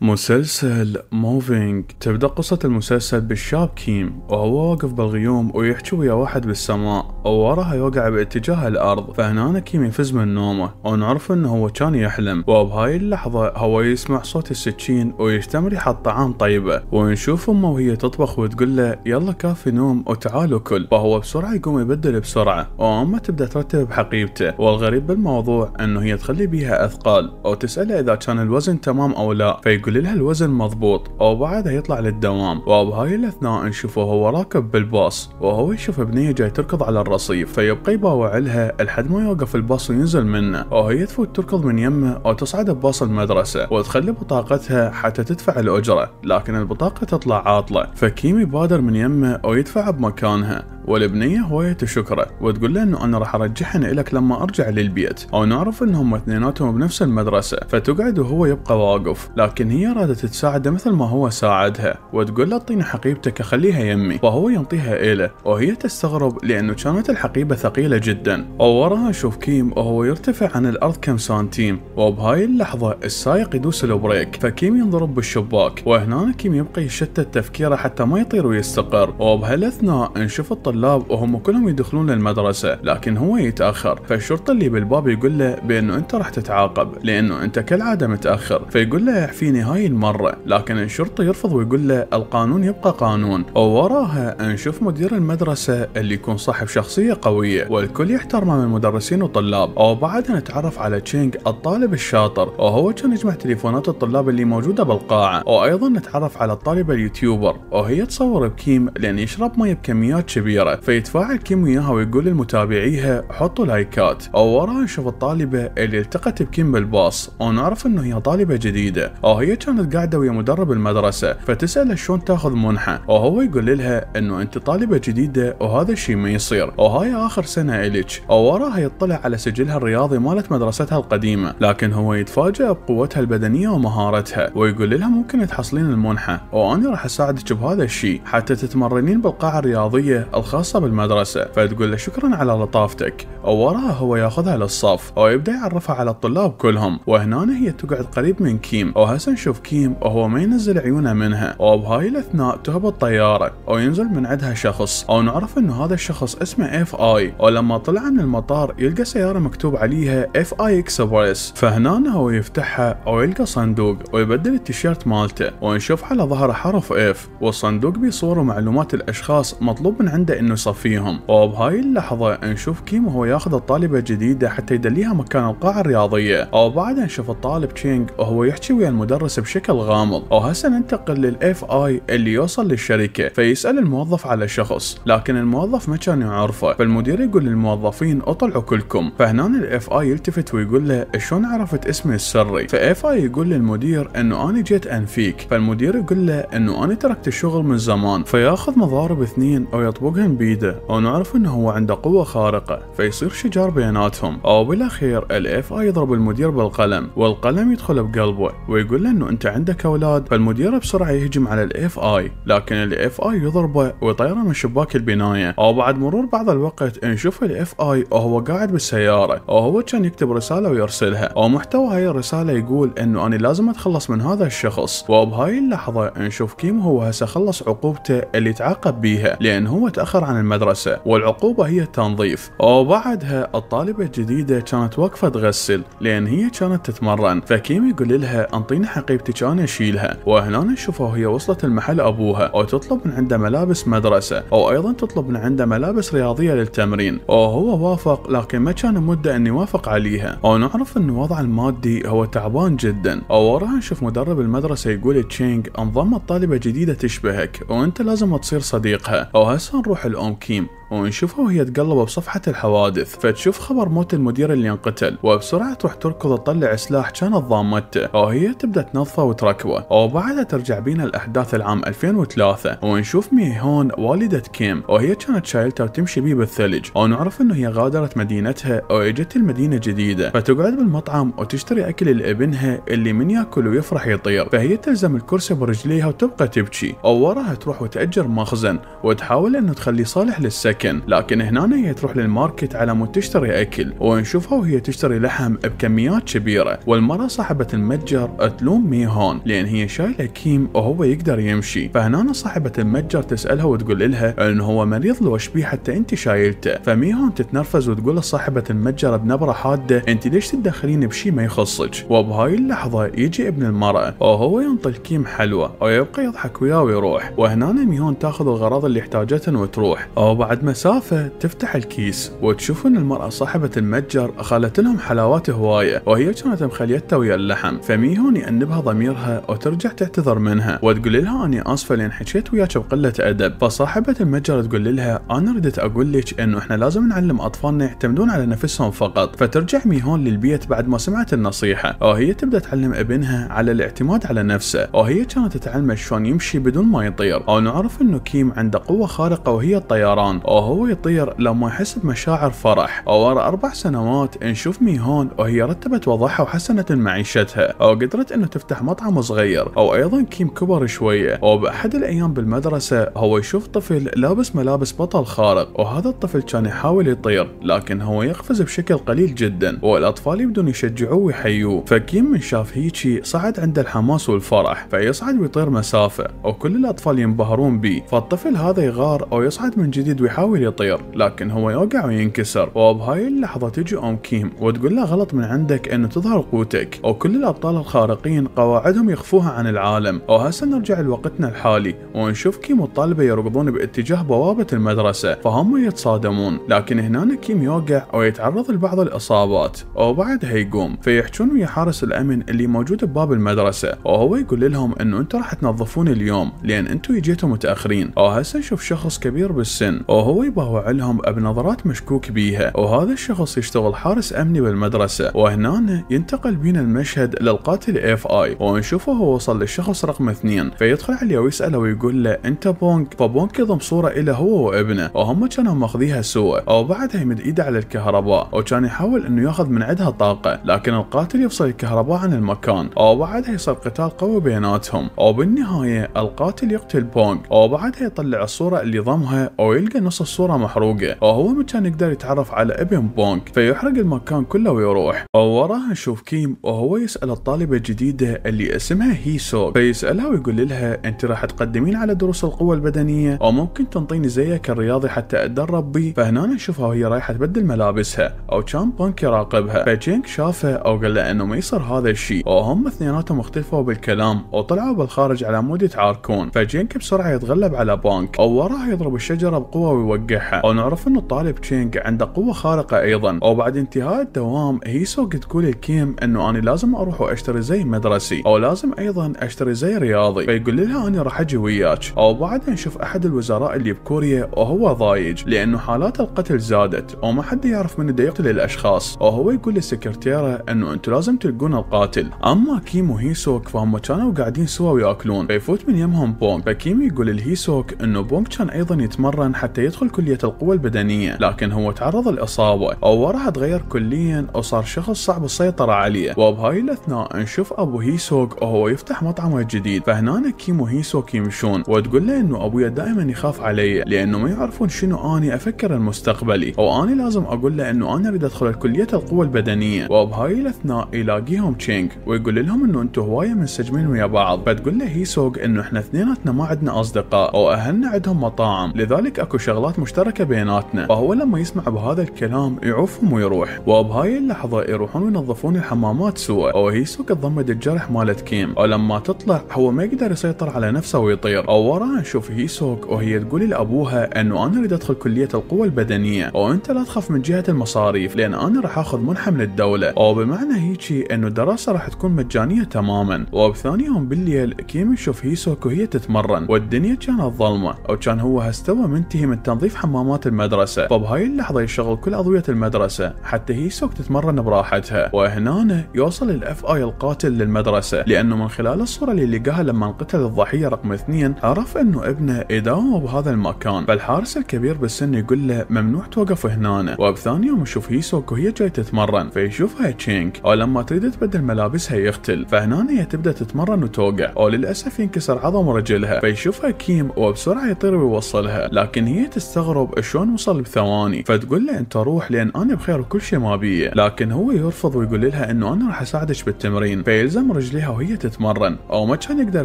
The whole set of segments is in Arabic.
مسلسل موفينج تبدأ قصة المسلسل بالشاب كيم وهو واقف بالغيوم ويحكي ويا واحد بالسماء ووراها يوقع باتجاه الأرض فهنا كيم يفز من نومه ونعرف انه هو كان يحلم وبهاي اللحظة هو يسمع صوت السكين ويجتمع ريحة طعام طيبة ونشوف امه وهي تطبخ وتقول له يلا كافي نوم وتعالوا كل فهو بسرعة يقوم يبدل بسرعة وامه تبدأ ترتب بحقيبته والغريب بالموضوع انه هي تخلي بيها اثقال وتسأله اذا كان الوزن تمام او لا فيقول يقول لها الوزن مضبوط وبعدها يطلع للدوام وبهاي الاثناء نشوفه هو راكب بالباص وهو يشوف بنيه جاي تركض على الرصيف فيبقى يباوع لها لحد ما يوقف الباص وينزل منه وهي تفوت تركض من يمه وتصعد بباص المدرسه وتخلي بطاقتها حتى تدفع الاجره لكن البطاقه تطلع عاطله فكيم يبادر من يمه ويدفع بمكانها والبنيه هواية تشكره وتقول له انه انا راح ارجحن الك لما ارجع للبيت او نعرف انهم اثنيناتهم بنفس المدرسه فتقعد وهو يبقى واقف لكن هي رادت تساعده مثل ما هو ساعدها وتقول له اعطيني حقيبتك خليها يمي وهو ينطيها إله وهي تستغرب لأنه كانت الحقيبة ثقيلة جدا ووراها نشوف كيم وهو يرتفع عن الأرض كم سنتيم وبهاي اللحظة السائق يدوس البريك فكيم ينضرب بالشباك وهنا كيم يبقى يشتت تفكيره حتى ما يطير ويستقر وبهالأثناء نشوف الطلاب وهم كلهم يدخلون للمدرسة لكن هو يتأخر فالشرطة اللي بالباب يقول له بأنه أنت راح تتعاقب لأنه أنت كالعادة متأخر فيقول له اعفيني هاي المرة لكن الشرطي يرفض ويقول له القانون يبقى قانون ووراها نشوف مدير المدرسة اللي يكون صاحب شخصية قوية والكل يحترمه من المدرسين والطلاب وبعدها نتعرف على تشينج الطالب الشاطر وهو كان يجمع تليفونات الطلاب اللي موجودة بالقاعة وأيضا نتعرف على الطالبة اليوتيوبر وهي تصور بكيم لأن يشرب مي بكميات كبيرة فيتفاعل كيم وياها ويقول لمتابعيها حطوا لايكات ووراها نشوف الطالبة اللي التقت بكيم بالباص ونعرف انه هي طالبة جديدة وهي هي كانت قاعدة ويا مدرب المدرسة فتسأله شلون تاخذ منحة وهو يقول لها انه انت طالبة جديدة وهذا الشيء ما يصير وهاي اخر سنة الك ووراها يطلع على سجلها الرياضي مالت مدرستها القديمة لكن هو يتفاجأ بقوتها البدنية ومهارتها ويقول لها ممكن تحصلين المنحة وأنا راح أساعدك بهذا الشيء حتى تتمرنين بالقاعة الرياضية الخاصة بالمدرسة فتقول له شكرا على لطافتك ووراها هو ياخذها للصف ويبدأ يعرفها على الطلاب كلهم وهنا هي تقعد قريب من كيم وهسن يشوف كيم وهو ما ينزل عيونه منها وبهاي الاثناء تهبط طياره او ينزل من عندها شخص او نعرف انه هذا الشخص اسمه اف اي ولما طلع من المطار يلقى سياره مكتوب عليها اف اي اكسبريس فهنا هو يفتحها او يلقى صندوق ويبدل التيشيرت مالته ونشوف على ظهره حرف اف والصندوق بيصوره معلومات الاشخاص مطلوب من عنده انه يصفيهم وبهاي اللحظه نشوف كيم وهو ياخذ الطالبه الجديده حتى يدليها مكان القاعه الرياضيه او بعدها نشوف الطالب تشينغ وهو يحكي ويا المدرس بس بشكل غامض وهسه ننتقل للاف اي اللي يوصل للشركه فيسال الموظف على شخص لكن الموظف ما كان يعرفه فالمدير يقول للموظفين اطلعوا كلكم فهنا الاف اي يلتفت ويقول له شلون عرفت اسمي السري فاف اي يقول للمدير انه انا جيت انفيك فالمدير يقول له انه انا تركت الشغل من زمان فياخذ مضارب اثنين او يطبقهم بيده او نعرف انه هو عنده قوه خارقه فيصير شجار بيناتهم او بالاخير الاف اي يضرب المدير بالقلم والقلم يدخل بقلبه ويقول له انه انه انت عندك اولاد فالمدير بسرعه يهجم على الاف اي لكن الاف اي يضربه ويطيره من شباك البنايه او بعد مرور بعض الوقت نشوف الاف اي وهو قاعد بالسياره وهو كان يكتب رساله ويرسلها او محتوى هاي الرساله يقول انه انا لازم اتخلص من هذا الشخص وبهاي اللحظه نشوف كيم هو هسه خلص عقوبته اللي تعاقب بيها لان هو تاخر عن المدرسه والعقوبه هي التنظيف وبعدها الطالبه الجديده كانت واقفه تغسل لان هي كانت تتمرن فكيم يقول لها انطيني حقيقة حبيبتي كان يشيلها وهنا نشوفها الشفاهية وصلت المحل أبوها أو تطلب من عنده ملابس مدرسة أو أيضا تطلب من عنده ملابس رياضية للتمرين وهو وافق لكن ما كان مدة أن يوافق عليها أو نعرف أن وضعه المادي هو تعبان جدا أو وراها نشوف مدرب المدرسة يقول تشينغ انضمت طالبة جديدة تشبهك وأنت لازم تصير صديقها أو هسه نروح الأم كيم ونشوفها وهي تقلب بصفحة الحوادث فتشوف خبر موت المدير اللي انقتل وبسرعة تروح تركض تطلع سلاح كانت ضامته وهي تبدأ تنظفه وتركبه وبعدها ترجع بينا الأحداث العام 2003 ونشوف مي هون والدة كيم وهي كانت شايلته وتمشي بيه بالثلج ونعرف انه هي غادرت مدينتها واجت المدينة جديدة فتقعد بالمطعم وتشتري اكل لابنها اللي من ياكل ويفرح يطير فهي تلزم الكرسي برجليها وتبقى تبكي ووراها تروح وتأجر مخزن وتحاول انه تخليه صالح للسكن السكن لكن هنا هي تروح للماركت على مود تشتري اكل ونشوفها وهي تشتري لحم بكميات كبيره والمره صاحبه المتجر تلوم ميهون لان هي شايله كيم وهو يقدر يمشي فهنا صاحبه المتجر تسالها وتقول لها انه هو مريض لو حتى انت شايلته فميهون تتنرفز وتقول لصاحبه المتجر بنبره حاده انت ليش تدخلين بشي ما يخصك وبهاي اللحظه يجي ابن المراه وهو ينطل كيم حلوه ويبقى يضحك وياه ويروح وهنا ميهون تاخذ الغراض اللي احتاجته وتروح وبعد ما المسافة تفتح الكيس وتشوف ان المرأة صاحبة المتجر خالت لهم حلاوات هواية وهي كانت مخليتها ويا اللحم فميهون يأنبها ضميرها وترجع تعتذر منها وتقول لها اني اسفة لان حكيت وياك بقلة ادب فصاحبة المتجر تقول لها انا ردت اقول لك انه احنا لازم نعلم اطفالنا يعتمدون على نفسهم فقط فترجع ميهون للبيت بعد ما سمعت النصيحة وهي تبدأ تعلم ابنها على الاعتماد على نفسه وهي كانت تتعلم شلون يمشي بدون ما يطير او نعرف انه كيم عنده قوة خارقة وهي الطيران وهو يطير لما يحس بمشاعر فرح وورا أربع سنوات نشوف ميهون وهي رتبت وضعها وحسنت معيشتها وقدرت أنه تفتح مطعم صغير أو أيضا كيم كبر شوية وبأحد الأيام بالمدرسة هو يشوف طفل لابس ملابس بطل خارق وهذا الطفل كان يحاول يطير لكن هو يقفز بشكل قليل جدا والأطفال يبدون يشجعوه ويحيوه فكيم من شاف هيجي صعد عند الحماس والفرح فيصعد ويطير مسافة وكل الأطفال ينبهرون به فالطفل هذا يغار أو يصعد من جديد ويحاول يحاول يطير لكن هو يوقع وينكسر وبهاي اللحظة تجي أم كيم وتقول له غلط من عندك أن تظهر قوتك أو كل الأبطال الخارقين قواعدهم يخفوها عن العالم وهسه نرجع لوقتنا الحالي ونشوف كيم والطالبة يركضون باتجاه بوابة المدرسة فهم يتصادمون لكن هنا كيم يوقع ويتعرض لبعض الإصابات وبعدها يقوم فيحجون ويا حارس الأمن اللي موجود بباب المدرسة وهو يقول لهم أنه أنتوا راح تنظفون اليوم لأن أنتوا اجيتوا متأخرين وهسه نشوف شخص كبير بالسن وهو هو يباوع لهم بنظرات مشكوك بيها وهذا الشخص يشتغل حارس امني بالمدرسه وهنا ينتقل بينا المشهد للقاتل اف اي ونشوفه هو وصل للشخص رقم اثنين فيدخل عليه ويساله ويقول له انت بونك فبونك يضم صوره الى هو وابنه وهم كانوا ماخذيها سوء بعدها يمد ايده على الكهرباء وكان يحاول انه ياخذ من عندها طاقه لكن القاتل يفصل الكهرباء عن المكان بعدها يصير قتال قوي بيناتهم وبالنهايه القاتل يقتل او بعدها يطلع الصوره اللي ضمها ويلقى نص الصورة محروقة وهو ما كان يقدر يتعرف على ابن بونك فيحرق المكان كله ويروح ووراها نشوف كيم وهو يسأل الطالبة الجديدة اللي اسمها هي سوك فيسألها ويقول لها انت راح تقدمين على دروس القوة البدنية او ممكن تنطيني زيك الرياضي حتى اتدرب بي فهنا نشوفها وهي رايحة تبدل ملابسها او كان بونك يراقبها فجينك شافه او قال له انه ما يصير هذا الشيء وهم اثنيناتهم اختلفوا بالكلام وطلعوا بالخارج على مود يتعاركون فجينك بسرعة يتغلب على بونك او وراها يضرب الشجرة بقوة يوقعها أو نعرف أنه الطالب تشينغ عنده قوة خارقة أيضا أو بعد انتهاء الدوام هيسو تقول لكيم أنه أنا لازم أروح وأشتري زي مدرسي أو لازم أيضا أشتري زي رياضي فيقول لها أنا راح أجي وياك أو بعد نشوف أحد الوزراء اللي بكوريا وهو ضايج لأنه حالات القتل زادت وما حد يعرف من دا يقتل الأشخاص وهو يقول للسكرتيرة أنه أنتم لازم تلقون القاتل أما كيم وهيسوك فهم كانوا قاعدين سوا وياكلون فيفوت من يمهم بونغ فكيم يقول لهيسوك أنه بونغ كان أيضا يتمرن حتى يدخل دخل كلية القوى البدنية لكن هو تعرض لإصابة أو راح تغير كليا وصار شخص صعب السيطرة عليه وبهاي الأثناء نشوف أبو هيسوك وهو يفتح مطعمه الجديد فهنا كيمو هيسوك يمشون وتقول له إنه أبويا دائما يخاف علي لأنه ما يعرفون شنو أني أفكر المستقبلي أو أنا لازم أقول له إنه أنا بدي أدخل كلية القوى البدنية وبهاي الأثناء يلاقيهم تشينغ ويقول لهم إنه أنتم هواية منسجمين ويا بعض فتقول له هيسوك إنه إحنا اثنيناتنا ما عندنا أصدقاء أو أهلنا عندهم مطاعم لذلك أكو شغلات نقاط مشتركة بيناتنا فهو لما يسمع بهذا الكلام يعوفهم ويروح وبهاي اللحظة يروحون ينظفون الحمامات سوا سوق تضمد الجرح مالت كيم ولما تطلع هو ما يقدر يسيطر على نفسه ويطير او وراها نشوف هيسوك وهي تقول لابوها انه انا اريد ادخل كلية القوة البدنية وانت لا تخاف من جهة المصاريف لان انا راح اخذ منحة من او بمعنى هيجي انه الدراسة راح تكون مجانية تماما وبثاني يوم بالليل كيم يشوف هيسوك وهي تتمرن والدنيا كانت ظلمة او كان هو هستوى منتهي من تنظيف تنظيف حمامات المدرسة فبهاي اللحظة يشغل كل أضوية المدرسة حتى هيسوك تتمرن براحتها وهنا يوصل الاف اي القاتل للمدرسة لأنه من خلال الصورة اللي لقاها لما انقتل الضحية رقم اثنين عرف أنه ابنه يداوم بهذا المكان فالحارس الكبير بالسن يقول له ممنوع توقف هنا وبثاني يوم يشوف هيسوك وهي جاي تتمرن فيشوفها تشينك أو لما تريد تبدل ملابسها يقتل فهنا هي تبدأ تتمرن وتوقع أو للأسف ينكسر عظم رجلها فيشوفها كيم وبسرعة يطير ويوصلها لكن هي تستغرب شلون وصل بثواني فتقول له انت روح لان انا بخير وكل شيء ما بيه لكن هو يرفض ويقول لها انه انا راح اساعدك بالتمرين فيلزم رجليها وهي تتمرن او ما كان يقدر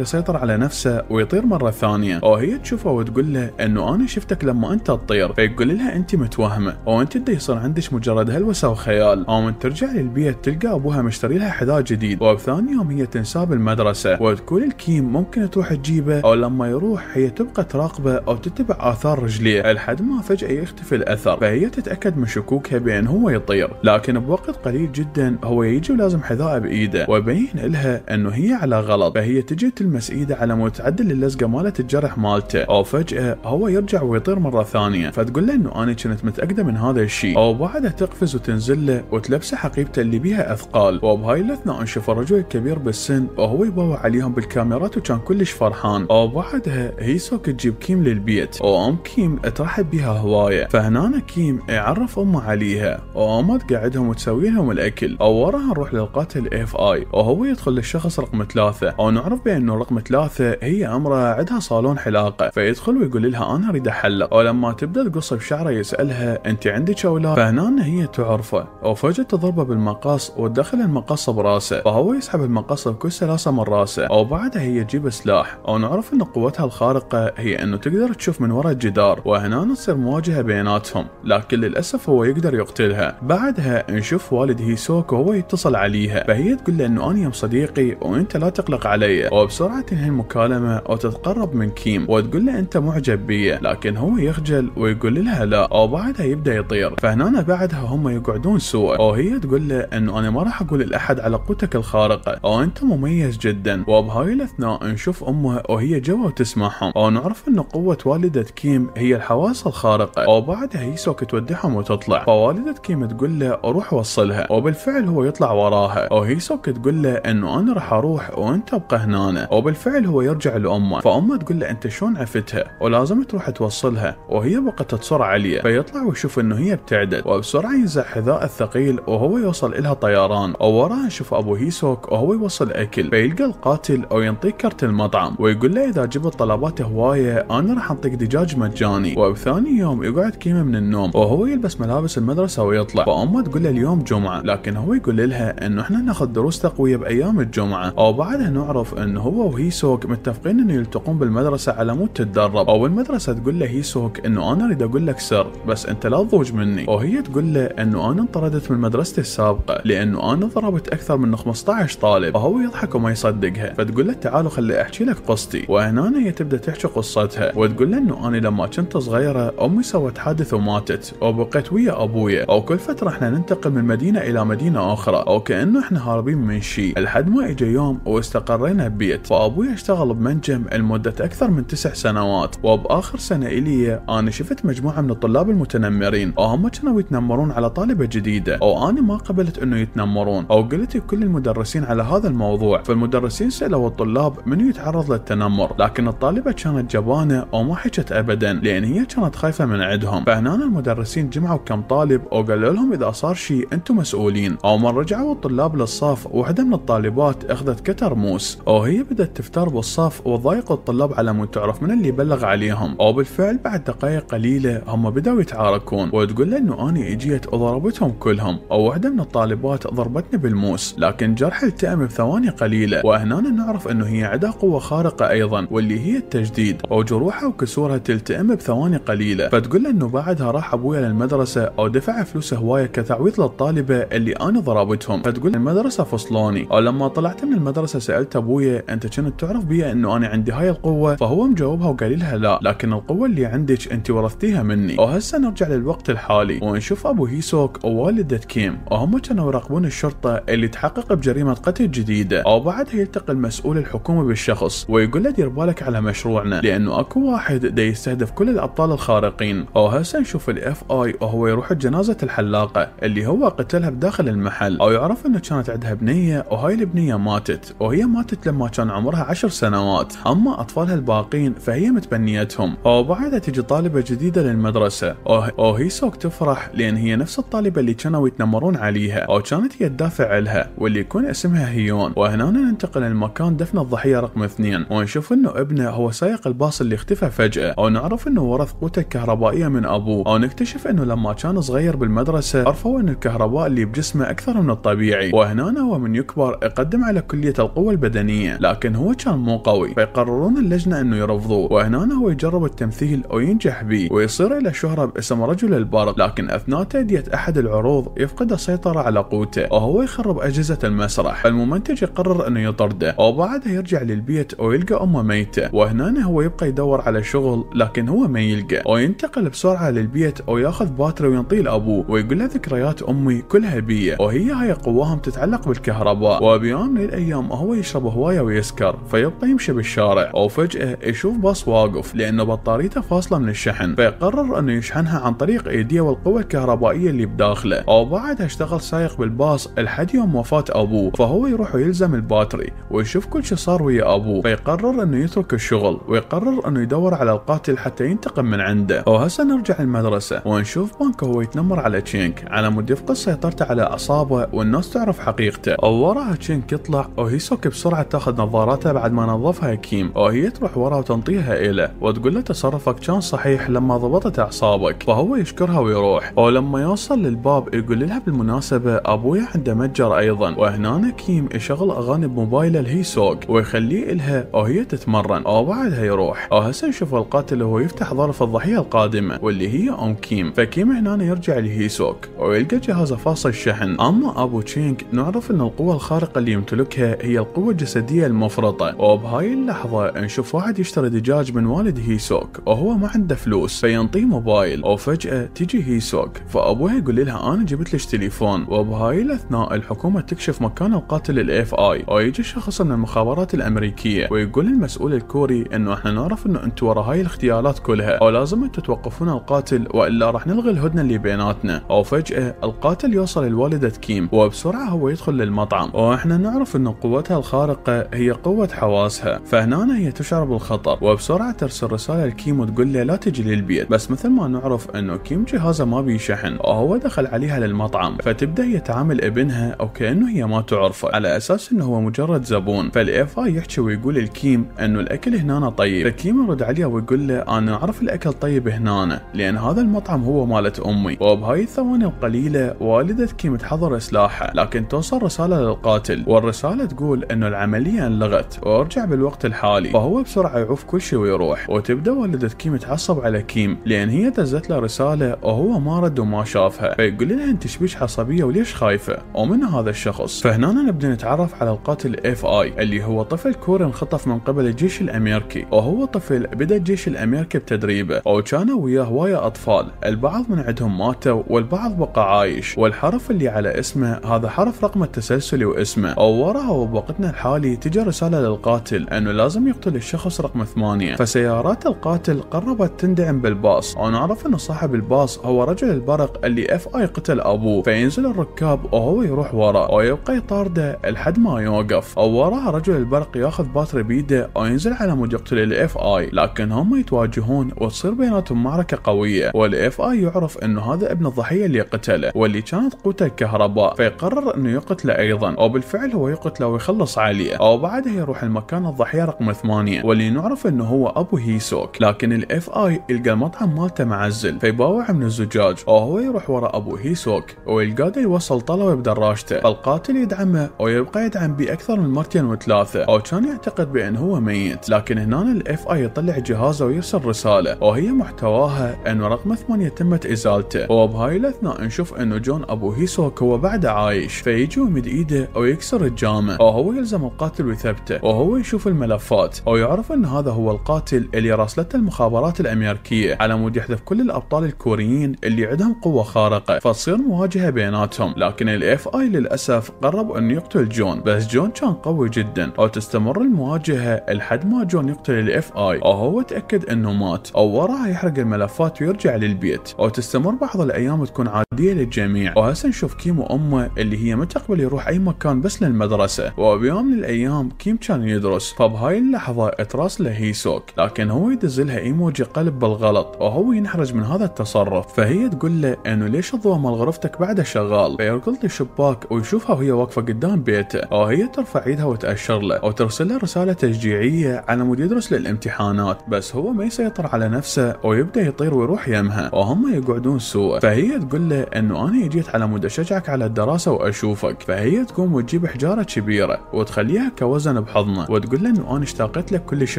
يسيطر على نفسه ويطير مره ثانيه او هي تشوفه وتقول له انه انا شفتك لما انت تطير فيقول لها انت متوهمه او انت دا يصير عندك مجرد هلوسه وخيال او من ترجع للبيت تلقى ابوها مشتري لها حذاء جديد وبثاني يوم هي تنساه بالمدرسه وتقول الكيم ممكن تروح تجيبه او لما يروح هي تبقى تراقبه او تتبع اثار رجليه لحد ما فجأة يختفي الأثر فهي تتأكد من شكوكها بأن هو يطير لكن بوقت قليل جدا هو يجي ولازم حذائه بإيده ويبين لها أنه هي على غلط فهي تجي تلمس إيده على متعدل اللزقة مالت الجرح مالته أو فجأة هو يرجع ويطير مرة ثانية فتقول له أنه أنا كنت متأكدة من هذا الشيء أو بعدها تقفز وتنزل له وتلبسه حقيبته اللي بيها أثقال وبهاي الأثناء انشف الرجل الكبير بالسن وهو يبوع عليهم بالكاميرات وكان كلش فرحان أو بعدها هيسوك تجيب كيم للبيت وأم كيم صاحب بها هواية فهنا كيم يعرف أمه عليها وأمه تقعدهم وتسوي لهم الأكل أو وراها نروح للقاتل اف اي وهو يدخل للشخص رقم ثلاثة أو نعرف بأنه رقم ثلاثة هي أمرة عندها صالون حلاقة فيدخل ويقول لها أنا أريد أحلق ولما تبدأ القصة بشعره يسألها أنت عندك اولاد فهنا هي تعرفه وفجأة تضربه بالمقص وتدخل المقص براسه فهو يسحب المقص بكل سلاسة من راسه أو بعدها هي تجيب سلاح أو نعرف أن قوتها الخارقة هي أنه تقدر تشوف من وراء الجدار وهنا تصير مواجهة بيناتهم لكن للأسف هو يقدر يقتلها بعدها نشوف والد هيسوكو هو يتصل عليها فهي تقول له أنه أنا يم صديقي وأنت لا تقلق علي وبسرعة تنهي المكالمة وتتقرب من كيم وتقول له أنت معجب بي لكن هو يخجل ويقول لها لا وبعدها يبدأ يطير فهنا بعدها هم يقعدون سوا وهي تقول له أنه أنا ما راح أقول لأحد على قوتك الخارقة وأنت مميز جدا وبهاي الأثناء نشوف أمها وهي جوا وتسمعهم ونعرف أن قوة والدة كيم هي الحوادث الحواس الخارقة وبعدها يسوك تودعهم وتطلع فوالدة كيما تقول له روح وصلها وبالفعل هو يطلع وراها وهيسوك تقول له انه انا راح اروح وانت ابقى هنا وبالفعل هو يرجع لامه فامه تقول له انت شلون عفتها ولازم تروح توصلها وهي بقت تصر عليه فيطلع ويشوف انه هي ابتعدت وبسرعة ينزع حذاء الثقيل وهو يوصل إلها طيران ووراها يشوف أبو هيسوك وهو يوصل أكل فيلقى القاتل أو ينطيه كرت المطعم ويقول له إذا جبت طلبات هواية أنا راح أنطيك دجاج مجاني أو ثاني يوم يقعد كيما من النوم وهو يلبس ملابس المدرسة ويطلع وأمه تقول له اليوم جمعة لكن هو يقول لها إنه إحنا ناخذ دروس تقوية بأيام الجمعة وبعدها نعرف إنه هو سوك متفقين إنه يلتقون بالمدرسة على مود تتدرب أو المدرسة تقول له هيسوك إنه أنا أريد أقول لك سر بس أنت لا تضوج مني وهي تقول له إنه أنا انطردت من مدرستي السابقة لأنه أنا ضربت أكثر من 15 طالب وهو يضحك وما يصدقها فتقول له تعالوا خلي أحكي لك قصتي وهنا هي تبدأ تحكي قصتها وتقول له إنه أنا لما كنت صغير صغيرة أمي سوت حادث وماتت وبقيت ويا أبويا أو كل فترة احنا ننتقل من مدينة إلى مدينة أخرى أو كأنه احنا هاربين من شيء لحد ما اجى يوم واستقرينا ببيت فأبويا اشتغل بمنجم لمدة أكثر من تسع سنوات وبآخر سنة إلي أنا شفت مجموعة من الطلاب المتنمرين وهم كانوا يتنمرون على طالبة جديدة أو أنا ما قبلت أنه يتنمرون أو قلت لكل المدرسين على هذا الموضوع فالمدرسين سألوا الطلاب من يتعرض للتنمر لكن الطالبة كانت جبانة وما حكت أبدا لأن هي كانت خايفه من عندهم فهنا المدرسين جمعوا كم طالب وقالوا لهم اذا صار شيء انتم مسؤولين او من رجعوا الطلاب للصف وحدة من الطالبات اخذت كتر موس وهي بدأت تفتر بالصف وتضايق الطلاب على من تعرف من اللي بلغ عليهم أو بالفعل بعد دقائق قليله هم بداوا يتعاركون وتقول له انه اني اجيت وضربتهم كلهم أو وحدة من الطالبات ضربتني بالموس لكن جرح التئم بثواني قليله وهنا نعرف انه هي عندها قوه خارقه ايضا واللي هي التجديد وجروحها وكسورها تلتئم بثواني ثواني قليله فتقول له انه بعدها راح ابويا للمدرسه او دفع فلوس هوايه كتعويض للطالبه اللي انا ضربتهم فتقول المدرسه فصلوني او لما طلعت من المدرسه سالت ابويا انت كنت تعرف بيا انه انا عندي هاي القوه فهو مجاوبها وقال لها لا لكن القوه اللي عندك انت ورثتيها مني وهسه نرجع للوقت الحالي ونشوف ابو هيسوك ووالده كيم وهم كانوا يراقبون الشرطه اللي تحقق بجريمه قتل جديده او بعدها يلتقي المسؤول الحكومي بالشخص ويقول له دير بالك على مشروعنا لانه اكو واحد دا يستهدف كل الابطال الأبطال الخارقين او هسه نشوف الاف اي وهو يروح جنازه الحلاقة اللي هو قتلها بداخل المحل أو يعرف أنه كانت عندها بنية وهاي البنية ماتت وهي ماتت لما كان عمرها عشر سنوات أما أطفالها الباقين فهي متبنيتهم وبعدها تجي طالبة جديدة للمدرسة وهي سوك تفرح لأن هي نفس الطالبة اللي كانوا يتنمرون عليها أو كانت هي الدافع لها واللي يكون اسمها هيون وهنا ننتقل لمكان دفن الضحية رقم اثنين ونشوف أنه ابنه هو سائق الباص اللي اختفى فجأة ونعرف أنه ورث قوته الكهربائيه من ابوه او نكتشف انه لما كان صغير بالمدرسه عرفوا ان الكهرباء اللي بجسمه اكثر من الطبيعي وهنا هو من يكبر يقدم على كليه القوى البدنيه لكن هو كان مو قوي فيقررون اللجنه انه يرفضوه وهنا هو يجرب التمثيل او ينجح به ويصير الى شهره باسم رجل البرق لكن اثناء تاديه احد العروض يفقد السيطره على قوته وهو يخرب اجهزه المسرح فالمنتج يقرر انه يطرده وبعدها يرجع للبيت ويلقى يلقى امه ميته وهنا هو يبقى يدور على شغل لكن هو ما يلقى وينتقل ينتقل بسرعة للبيت أو ياخذ باتري وينطيه لأبوه ويقول له ذكريات أمي كلها بيه وهي هاي قواهم تتعلق بالكهرباء وبيوم من الأيام هو يشرب هواية ويسكر فيبقى يمشي بالشارع وفجأة فجأة يشوف باص واقف لأنه بطاريته فاصلة من الشحن فيقرر أنه يشحنها عن طريق إيديه والقوة الكهربائية اللي بداخله وبعدها اشتغل سايق بالباص لحد يوم وفاة أبوه فهو يروح ويلزم الباتري ويشوف كل شيء صار ويا أبوه فيقرر أنه يترك الشغل ويقرر أنه يدور على القاتل حتى ينتقم من عنده وهسه نرجع المدرسة ونشوف بانكو هو يتنمر على تشينك على مود يفقد سيطرته على أعصابه والناس تعرف حقيقته ووراها تشينك يطلع وهيسوك بسرعة تاخذ نظاراتها بعد ما نظفها كيم وهي تروح وراه وتنطيها إله وتقول له تصرفك كان صحيح لما ضبطت أعصابك فهو يشكرها ويروح ولما يوصل للباب يقول لها بالمناسبة أبويا عنده متجر أيضا وهنا كيم يشغل أغاني بموبايله لهيسوك ويخليه إلها وهي تتمرن وبعدها يروح وهسه نشوف القاتل وهو يفتح ظرف الضحية القادمة واللي هي أم كيم فكيم هنا يرجع لهيسوك ويلقى جهازه فاصل الشحن أما أبو تشينغ نعرف أن القوة الخارقة اللي يمتلكها هي القوة الجسدية المفرطة وبهاي اللحظة نشوف واحد يشتري دجاج من والد هيسوك وهو ما عنده فلوس فينطيه موبايل وفجأة تجي هيسوك فأبوها يقول لها أنا جبت لك تليفون وبهاي الأثناء الحكومة تكشف مكان القاتل الاف اي ويجي شخص من المخابرات الأمريكية ويقول المسؤول الكوري أنه احنا نعرف أنه أنت ورا هاي الاغتيالات كلها ولازم انتم توقفون القاتل والا راح نلغي الهدنه اللي بيناتنا او فجاه القاتل يوصل لوالده كيم وبسرعه هو يدخل للمطعم واحنا نعرف ان قوتها الخارقه هي قوه حواسها فهنا هي تشعر بالخطر وبسرعه ترسل رساله لكيم وتقول له لا تجي للبيت بس مثل ما نعرف انه كيم جهازه ما بيه شحن وهو دخل عليها للمطعم فتبدا يتعامل ابنها او كانه هي ما تعرفه على اساس انه هو مجرد زبون فالاف يحكي ويقول لكيم انه الاكل هنا طيب فكيم يرد عليها ويقول له انا اعرف الاكل الأكل طيب هنا لأن هذا المطعم هو مالت أمي وبهاي الثواني القليلة والده كيم تحضر سلاحه لكن توصل رسالة للقاتل والرسالة تقول أنه العملية انلغت وارجع بالوقت الحالي فهو بسرعة يعوف كل شيء ويروح وتبدأ والدة كيم تعصب على كيم لأن هي دزت له رسالة وهو ما رد وما شافها فيقول لها أنت شبيش عصبية وليش خايفة ومن هذا الشخص فهنا نبدأ نتعرف على القاتل اف اي اللي هو طفل كورن خطف من قبل الجيش الأمريكي وهو طفل بدأ الجيش الأمريكي بتدريبه غريبة أو كانوا وياه هواية أطفال البعض من عندهم ماتوا والبعض بقى عايش والحرف اللي على اسمه هذا حرف رقم التسلسل واسمه أو وراها وبوقتنا الحالي تجي رسالة للقاتل أنه لازم يقتل الشخص رقم ثمانية فسيارات القاتل قربت تندعم بالباص ونعرف نعرف أن صاحب الباص هو رجل البرق اللي اف اي قتل أبوه فينزل الركاب وهو يروح وراه ويبقى يبقى يطارده لحد ما يوقف أو وراها رجل البرق ياخذ باتري بيده أو ينزل على مود يقتل الاف اي لكن هم يتواجهون وتصير بيناتهم معركة قوية والاف اي يعرف انه هذا ابن الضحية اللي قتله واللي كانت قوته الكهرباء فيقرر انه يقتله ايضا وبالفعل هو يقتله ويخلص عليه او بعدها يروح المكان الضحية رقم ثمانية واللي نعرف انه هو ابو هيسوك لكن الاف اي يلقى المطعم مالته معزل فيباوع من الزجاج وهو يروح ورا ابو هيسوك ويلقاه يوصل طلبه بدراجته فالقاتل يدعمه ويبقى يدعم بيه اكثر من مرتين وثلاثة او كان يعتقد بان هو ميت لكن هنا الاف اي يطلع جهازه ويرسل رسالة وهي محتواها انه رقم ثمانية تمت ازالته وبهاي الاثناء نشوف انه جون ابو هيسوك هو بعده عايش فيجي ويمد ايده ويكسر الجامع وهو يلزم القاتل ويثبته وهو يشوف الملفات ويعرف ان هذا هو القاتل اللي راسلته المخابرات الامريكيه على مود يحذف كل الابطال الكوريين اللي عندهم قوه خارقه فتصير مواجهه بيناتهم لكن الاف اي للاسف قرب أن يقتل جون بس جون كان قوي جدا وتستمر المواجهه لحد ما جون يقتل الاف اي وهو تاكد انه مات او وراها يحرق الملفات ويرجع للبيت او تستمر بعض الايام تكون عاديه للجميع وهسه نشوف كيم وامه اللي هي ما تقبل يروح اي مكان بس للمدرسه وبيوم من الايام كيم كان يدرس فبهاي اللحظه اتراسله له هيسوك لكن هو يدز لها ايموجي قلب بالغلط وهو ينحرج من هذا التصرف فهي تقول له انه ليش الضوء مال غرفتك بعده شغال فيركض للشباك ويشوفها وهي واقفه قدام بيته وهي ترفع ايدها وتاشر له وترسل له رساله تشجيعيه على مود يدرس للامتحانات بس هو ما يسيطر على نفسه نفسه ويبدا يطير ويروح يمها وهم يقعدون سوا فهي تقول له انه انا جيت على مود اشجعك على الدراسه واشوفك فهي تقوم وتجيب حجاره كبيره وتخليها كوزن بحضنه وتقول له انه انا اشتاقت لك كلش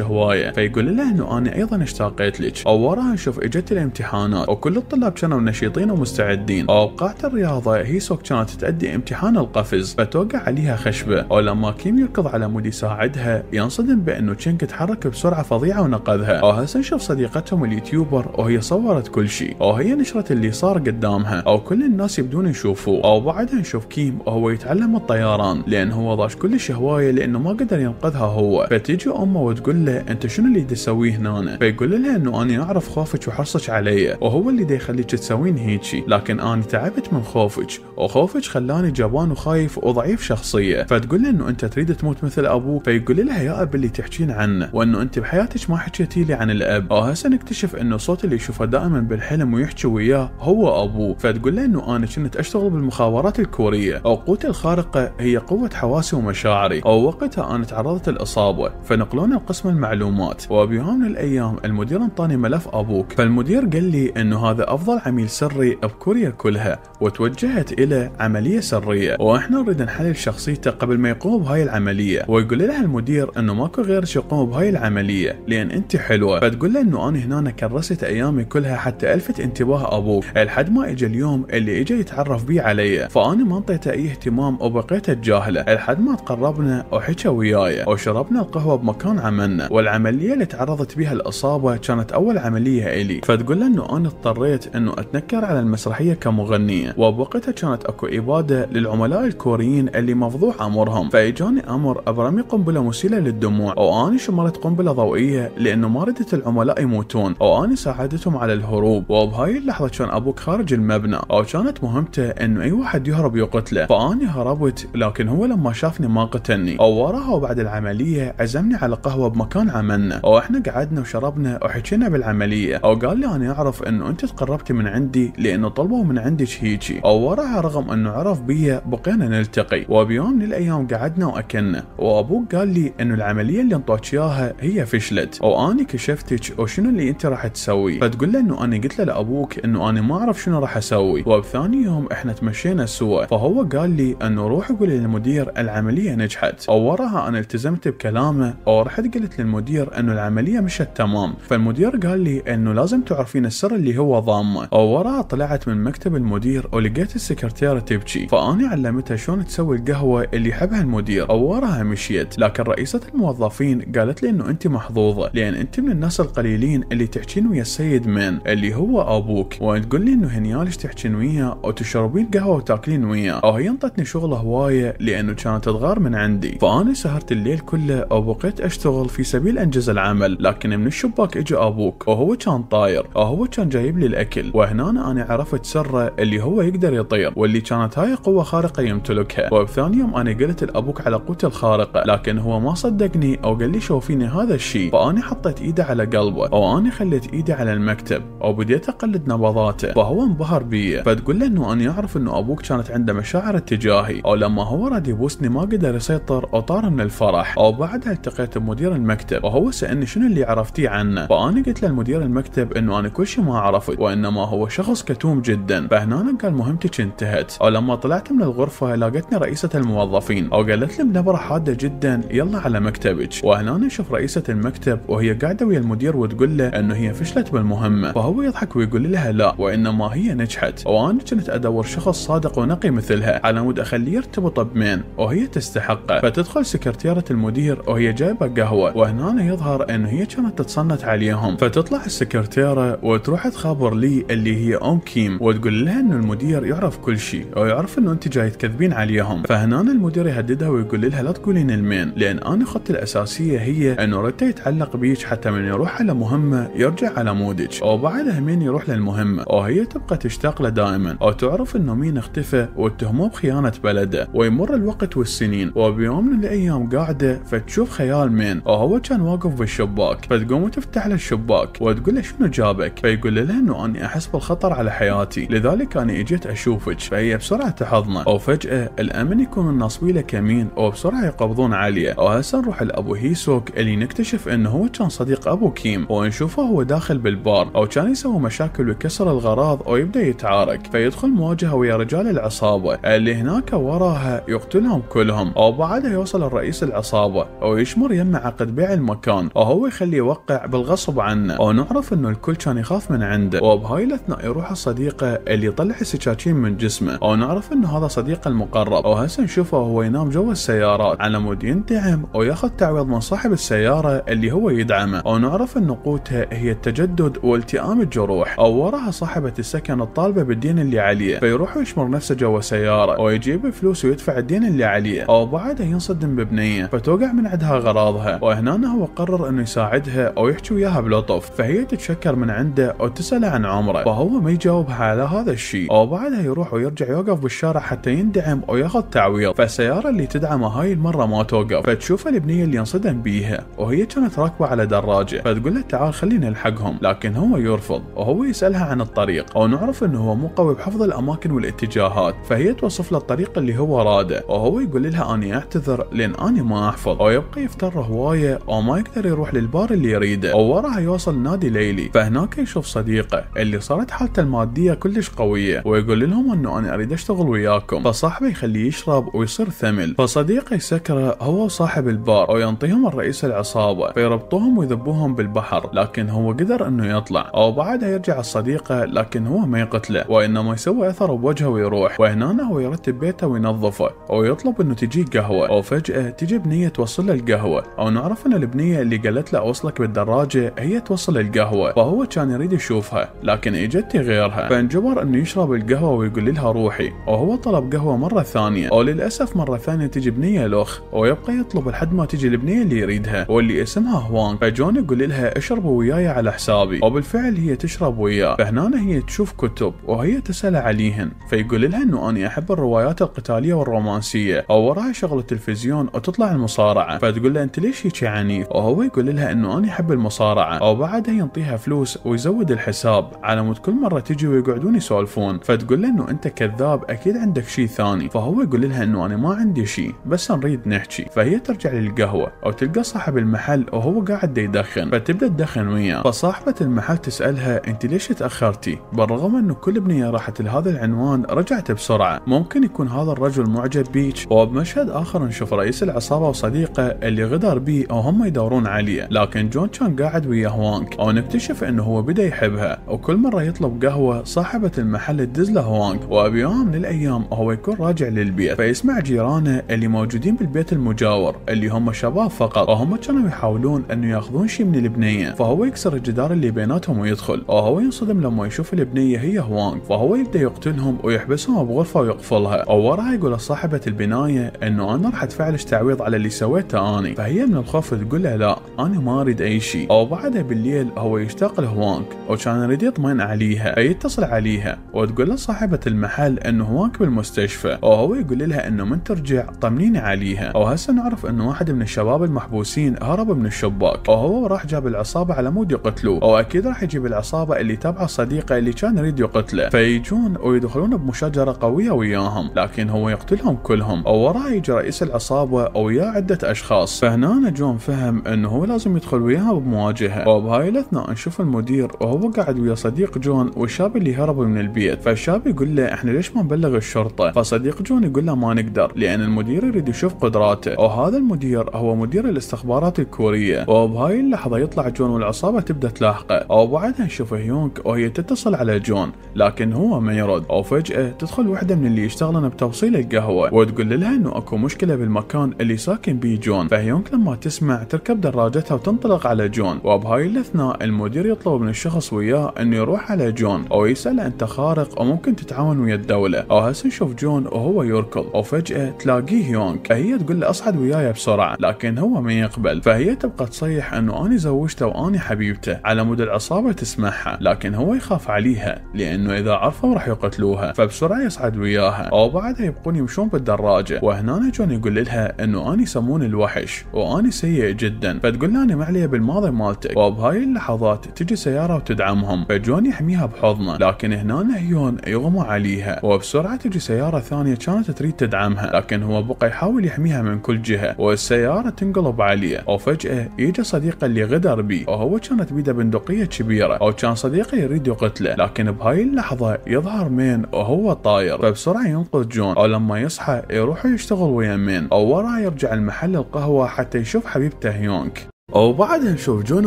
هوايه فيقول لها انه انا ايضا اشتاقت لك او وراها شوف اجت الامتحانات وكل الطلاب كانوا نشيطين ومستعدين اوقات الرياضه هيسوك كانت تؤدي امتحان القفز فتوقع عليها خشبه ولما كيم يركض على مود يساعدها ينصدم بانه تشينك تحرك بسرعه فظيعه ونقذها وهسه نشوف صديقتها حياتهم اليوتيوبر وهي صورت كل شيء وهي نشرت اللي صار قدامها او كل الناس يبدون يشوفوه او بعدها نشوف كيم وهو يتعلم الطيران لان هو ضاش كل هوايه لانه ما قدر ينقذها هو فتيجي امه وتقول له انت شنو اللي تسويه هنا فيقول لها انه انا اعرف خوفك وحرصك علي وهو اللي دا يخليك تسوين هيجي لكن انا تعبت من خوفك وخوفك خلاني جبان وخايف وضعيف شخصيه فتقول له انه انت تريد تموت مثل ابوك فيقول لها يا اب اللي تحكين عنه وانه انت بحياتك ما حكيتي لي عن الاب وهسه يكتشف انه الصوت اللي يشوفه دائما بالحلم ويحكي وياه هو ابوه فتقول له انه انا كنت اشتغل بالمخابرات الكوريه او قوتي الخارقه هي قوه حواسي ومشاعري او وقتها انا تعرضت لاصابه فنقلوني لقسم المعلومات وبيوم من الايام المدير انطاني ملف ابوك فالمدير قال لي انه هذا افضل عميل سري بكوريا كلها وتوجهت الى عمليه سريه واحنا نريد نحلل شخصيته قبل ما يقوم بهاي العملية ويقول لها المدير انه ماكو غيرك يقوم بهاي العملية لان انت حلوة فتقول له انه انا هنا هنا كرست ايامي كلها حتى الفت انتباه ابوه لحد ما اجى اليوم اللي اجى يتعرف بيه علي فانا ما انطيته اي اهتمام وبقيت اتجاهله لحد ما تقربنا وحكى وياي وشربنا القهوه بمكان عملنا والعمليه اللي تعرضت بها الاصابه كانت اول عمليه الي فتقول له انه انا اضطريت انه اتنكر على المسرحيه كمغنيه وبوقتها كانت اكو اباده للعملاء الكوريين اللي مفضوح امرهم فاجاني امر ابرمي قنبله مسيله للدموع وانا شمرت قنبله ضوئيه لانه ما ردت العملاء يموتون يهربون او اني ساعدتهم على الهروب وبهاي اللحظه كان ابوك خارج المبنى او كانت مهمته انه اي واحد يهرب يقتله فاني هربت لكن هو لما شافني ما قتلني او وراها وبعد العمليه عزمني على قهوه بمكان عملنا او احنا قعدنا وشربنا وحكينا بالعمليه او قال لي انا اعرف انه انت تقربتي من عندي لانه طلبوا من عندك هيجي او وراها رغم انه عرف بيا بقينا نلتقي وبيوم من الايام قعدنا واكلنا وابوك قال لي انه العمليه اللي انطوك اياها هي فشلت او اني كشفتك وشنو اللي اللي انت راح تسويه فتقول له انه انا قلت له لابوك انه انا ما اعرف شنو راح اسوي وبثاني يوم احنا تمشينا سوا فهو قال لي انه روح قول للمدير العمليه نجحت او وراها انا التزمت بكلامه او رحت قلت للمدير انه العمليه مشت تمام فالمدير قال لي انه لازم تعرفين السر اللي هو ضامه او وراها طلعت من مكتب المدير ولقيت السكرتيره تبكي فاني علمتها شلون تسوي القهوه اللي يحبها المدير او وراها مشيت لكن رئيسه الموظفين قالت لي انه انت محظوظه لان انت من الناس القليلين اللي تحجين ويا السيد من اللي هو ابوك وتقول لي انه هنيالش تحجين وياه او تشربين قهوه وتاكلين وياه او آه، هي انطتني شغله هوايه لانه كانت تغار من عندي فانا سهرت الليل كله وبقيت اشتغل في سبيل انجز العمل لكن من الشباك اجى ابوك وهو آه، كان طاير وهو آه، كان جايب لي الاكل وهنا انا عرفت سره اللي هو يقدر يطير واللي كانت هاي قوه خارقه يمتلكها وبثاني يوم انا قلت لابوك على قوت الخارقه لكن هو ما صدقني او قال لي شوفيني هذا الشيء فانا حطيت ايده على قلبه او أنا خليت إيدي على المكتب وبديت أقلد نبضاته فهو انبهر بي فتقول له إنه أنا أعرف إنه أبوك كانت عنده مشاعر اتجاهي أو لما هو راد يبوسني ما قدر يسيطر وطار من الفرح أو بعدها التقيت بمدير المكتب وهو سألني شنو اللي عرفتيه عنه فأنا قلت للمدير المكتب إنه أنا كل شيء ما عرفت وإنما هو شخص كتوم جدا فهنا قال مهمتك انتهت أو لما طلعت من الغرفة لاقتني رئيسة الموظفين أو قالت لي بنبرة حادة جدا يلا على مكتبك وهنا نشوف رئيسة المكتب وهي قاعدة ويا المدير وتقول له انه هي فشلت بالمهمه فهو يضحك ويقول لها لا وانما هي نجحت وانا كنت ادور شخص صادق ونقي مثلها على مود اخليه يرتبط بمين وهي تستحقه فتدخل سكرتيره المدير وهي جايبه قهوه وهنا يظهر انه هي كانت تتصنت عليهم فتطلع السكرتيره وتروح تخابر لي اللي هي ام كيم وتقول لها انه المدير يعرف كل شيء ويعرف انه انت جاي تكذبين عليهم فهنا المدير يهددها ويقول لها لا تقولين المين لان انا خطتي الاساسيه هي انه ردت يتعلق بيك حتى من يروح على مهمه يرجع على مودج او بعدها مين يروح للمهمة وهي تبقى تشتاق له دائما او تعرف انه مين اختفى واتهموه بخيانة بلده ويمر الوقت والسنين وبيوم من الايام قاعدة فتشوف خيال مين وهو كان واقف بالشباك فتقوم وتفتح له الشباك وتقول له شنو جابك فيقول لها انه اني احس بالخطر على حياتي لذلك انا اجيت اشوفك فهي بسرعة تحضنه او فجأة الامن يكون النصبي له كمين وبسرعة يقبضون عليه وهسه نروح لابو هيسوك اللي نكتشف انه هو كان صديق ابو كيم ونشوف يشوفه هو داخل بالبار او كان يسوي مشاكل ويكسر الغراض او يبدا يتعارك فيدخل مواجهه ويا رجال العصابه اللي هناك وراها يقتلهم كلهم او بعدها يوصل الرئيس العصابه او يشمر يمه عقد بيع المكان او هو يخليه يوقع بالغصب عنه او نعرف انه الكل كان يخاف من عنده وبهاي الاثناء يروح صديقه اللي يطلع السكاكين من جسمه او نعرف انه هذا صديقه المقرب وهسه نشوفه هو ينام جوا السيارات على مود ينتعم وياخذ تعويض من صاحب السياره اللي هو يدعمه او نعرف انه قوته هي التجدد والتئام الجروح او وراها صاحبة السكن الطالبة بالدين اللي عليه فيروح يشمر نفسه جوا سيارة ويجيب فلوس ويدفع الدين اللي عليه او بعدها ينصدم ببنية فتوقع من عندها غراضها وهنا هو قرر انه يساعدها او يحكي وياها بلطف فهي تتشكر من عنده وتساله عن عمره فهو ما يجاوبها على هذا الشيء او بعدها يروح ويرجع يوقف بالشارع حتى يندعم او ياخذ تعويض فالسيارة اللي تدعمه هاي المرة ما توقف فتشوف البنية اللي ينصدم بيها وهي كانت راكبة على دراجة فتقول له تعال خلي خلينا نلحقهم لكن هو يرفض وهو يسألها عن الطريق ونعرف انه هو مو قوي بحفظ الاماكن والاتجاهات فهي توصف له الطريق اللي هو راده وهو يقول لها اني اعتذر لان اني ما احفظ ويبقى يفتر هوايه وما يقدر يروح للبار اللي يريده ووراها يوصل نادي ليلي فهناك يشوف صديقه اللي صارت حالته الماديه كلش قويه ويقول لهم انه انا اريد اشتغل وياكم فصاحبه يخليه يشرب ويصير ثمل فصديقه يسكره هو وصاحب البار وينطيهم الرئيس العصابه فيربطوهم ويذبوهم بالبحر لكن لكن هو قدر انه يطلع او بعدها يرجع الصديقة لكن هو ما يقتله وانما يسوي اثر بوجهه ويروح وهنا هو يرتب بيته وينظفه او يطلب انه تجي قهوة او فجأة تجي بنية توصل القهوة او نعرف ان البنية اللي قالت له اوصلك بالدراجة هي توصل القهوة فهو كان يريد يشوفها لكن اجت غيرها فانجبر انه يشرب القهوة ويقول لها روحي وهو طلب قهوة مرة ثانية او للاسف مرة ثانية تجي بنية لوخ ويبقى يطلب لحد ما تجي البنية اللي يريدها واللي اسمها هوانغ فجون يقول لها اشرب وياي على حسابي وبالفعل هي تشرب وياه فهنا هي تشوف كتب وهي تسأل عليهن فيقول لها انه اني احب الروايات القتاليه والرومانسيه او وراها شغل التلفزيون وتطلع المصارعه فتقول له انت ليش هيك عنيف وهو يقول لها انه اني احب المصارعه او بعدها ينطيها فلوس ويزود الحساب على مود كل مره تجي ويقعدون يسولفون فتقول له انه انت كذاب اكيد عندك شيء ثاني فهو يقول لها انه انا ما عندي شيء بس نريد نحكي فهي ترجع للقهوه او تلقى صاحب المحل وهو قاعد يدخن فتبدا تدخن العنوية فصاحبة المحل تسألها انت ليش تأخرتي بالرغم انه كل بنية راحت لهذا العنوان رجعت بسرعة ممكن يكون هذا الرجل معجب بيك وبمشهد اخر نشوف رئيس العصابة وصديقه اللي غدر بيه او هم يدورون عليه لكن جون كان قاعد ويا هوانك او نكتشف انه هو بدا يحبها وكل مرة يطلب قهوة صاحبة المحل تدز له هوانك وبيوم من الايام هو يكون راجع للبيت فيسمع جيرانه اللي موجودين بالبيت المجاور اللي هم شباب فقط وهم كانوا يحاولون انه ياخذون شيء من البنية فهو فهو يكسر الجدار اللي بيناتهم ويدخل وهو ينصدم لما يشوف البنية هي هوانغ فهو يبدأ يقتلهم ويحبسهم بغرفة ويقفلها ووراها يقول لصاحبة البناية انه انا راح ادفع لك تعويض على اللي سويته اني فهي من الخوف تقول له لا انا ما اريد اي شيء بعدها بالليل هو يشتاق لهوانغ وكان يريد يطمن عليها اي يتصل عليها وتقول له صاحبة المحل انه هوانغ بالمستشفى وهو يقول لها انه من ترجع طمنيني عليها وهسه نعرف انه واحد من الشباب المحبوسين هرب من الشباك وهو راح جاب العصابة على مود يقتلوه او اكيد راح يجيب العصابه اللي تابعه صديقه اللي كان يريد يقتله فيجون ويدخلون بمشاجره قويه وياهم لكن هو يقتلهم كلهم او وراه يجي رئيس العصابه او يا عده اشخاص فهنا جون فهم انه هو لازم يدخل وياها بمواجهه وبهاي الاثناء نشوف المدير وهو قاعد ويا صديق جون والشاب اللي هرب من البيت فالشاب يقول له احنا ليش ما نبلغ الشرطه فصديق جون يقول له ما نقدر لان المدير يريد يشوف قدراته وهذا المدير هو مدير الاستخبارات الكوريه وبهاي اللحظه يطلع جون والعصابه العصابة تبدأ تلاحقه أو بعدها نشوف هيونك وهي تتصل على جون لكن هو ما يرد أو فجأة تدخل وحدة من اللي يشتغلون بتوصيل القهوة وتقول لها إنه أكو مشكلة بالمكان اللي ساكن بيه جون فهيونك لما تسمع تركب دراجتها وتنطلق على جون وبهاي الأثناء المدير يطلب من الشخص وياه إنه يروح على جون أو يسأله أنت خارق أو ممكن تتعاون ويا الدولة أو هسه نشوف جون وهو يركض أو فجأة تلاقيه هيونك هي تقول له أصعد وياي بسرعة لكن هو ما يقبل فهي تبقى تصيح إنه أنا زوجته وأني حبيبته على مود العصابة تسمعها لكن هو يخاف عليها لأنه إذا عرفوا راح يقتلوها فبسرعة يصعد وياها أو بعدها يبقون يمشون بالدراجة وهنا جون يقول لها أنه أنا سمون الوحش وأنا سيء جدا فتقول لها أنا معليه بالماضي مالتك وبهاي اللحظات تجي سيارة وتدعمهم فجون يحميها بحضنه لكن هنا هيون يغمى عليها وبسرعة تجي سيارة ثانية كانت تريد تدعمها لكن هو بقى يحاول يحميها من كل جهة والسيارة تنقلب عليه وفجأة يجي صديقه اللي غدر بي وهو كانت بيده بندقية كبيرة أو كان صديقه يريد يقتله لكن بهاي اللحظة يظهر مين وهو طاير فبسرعة ينقذ جون أو لما يصحى يروح يشتغل ويا مين أو وراه يرجع المحل القهوة حتى يشوف حبيبته يونغ وبعدها نشوف جون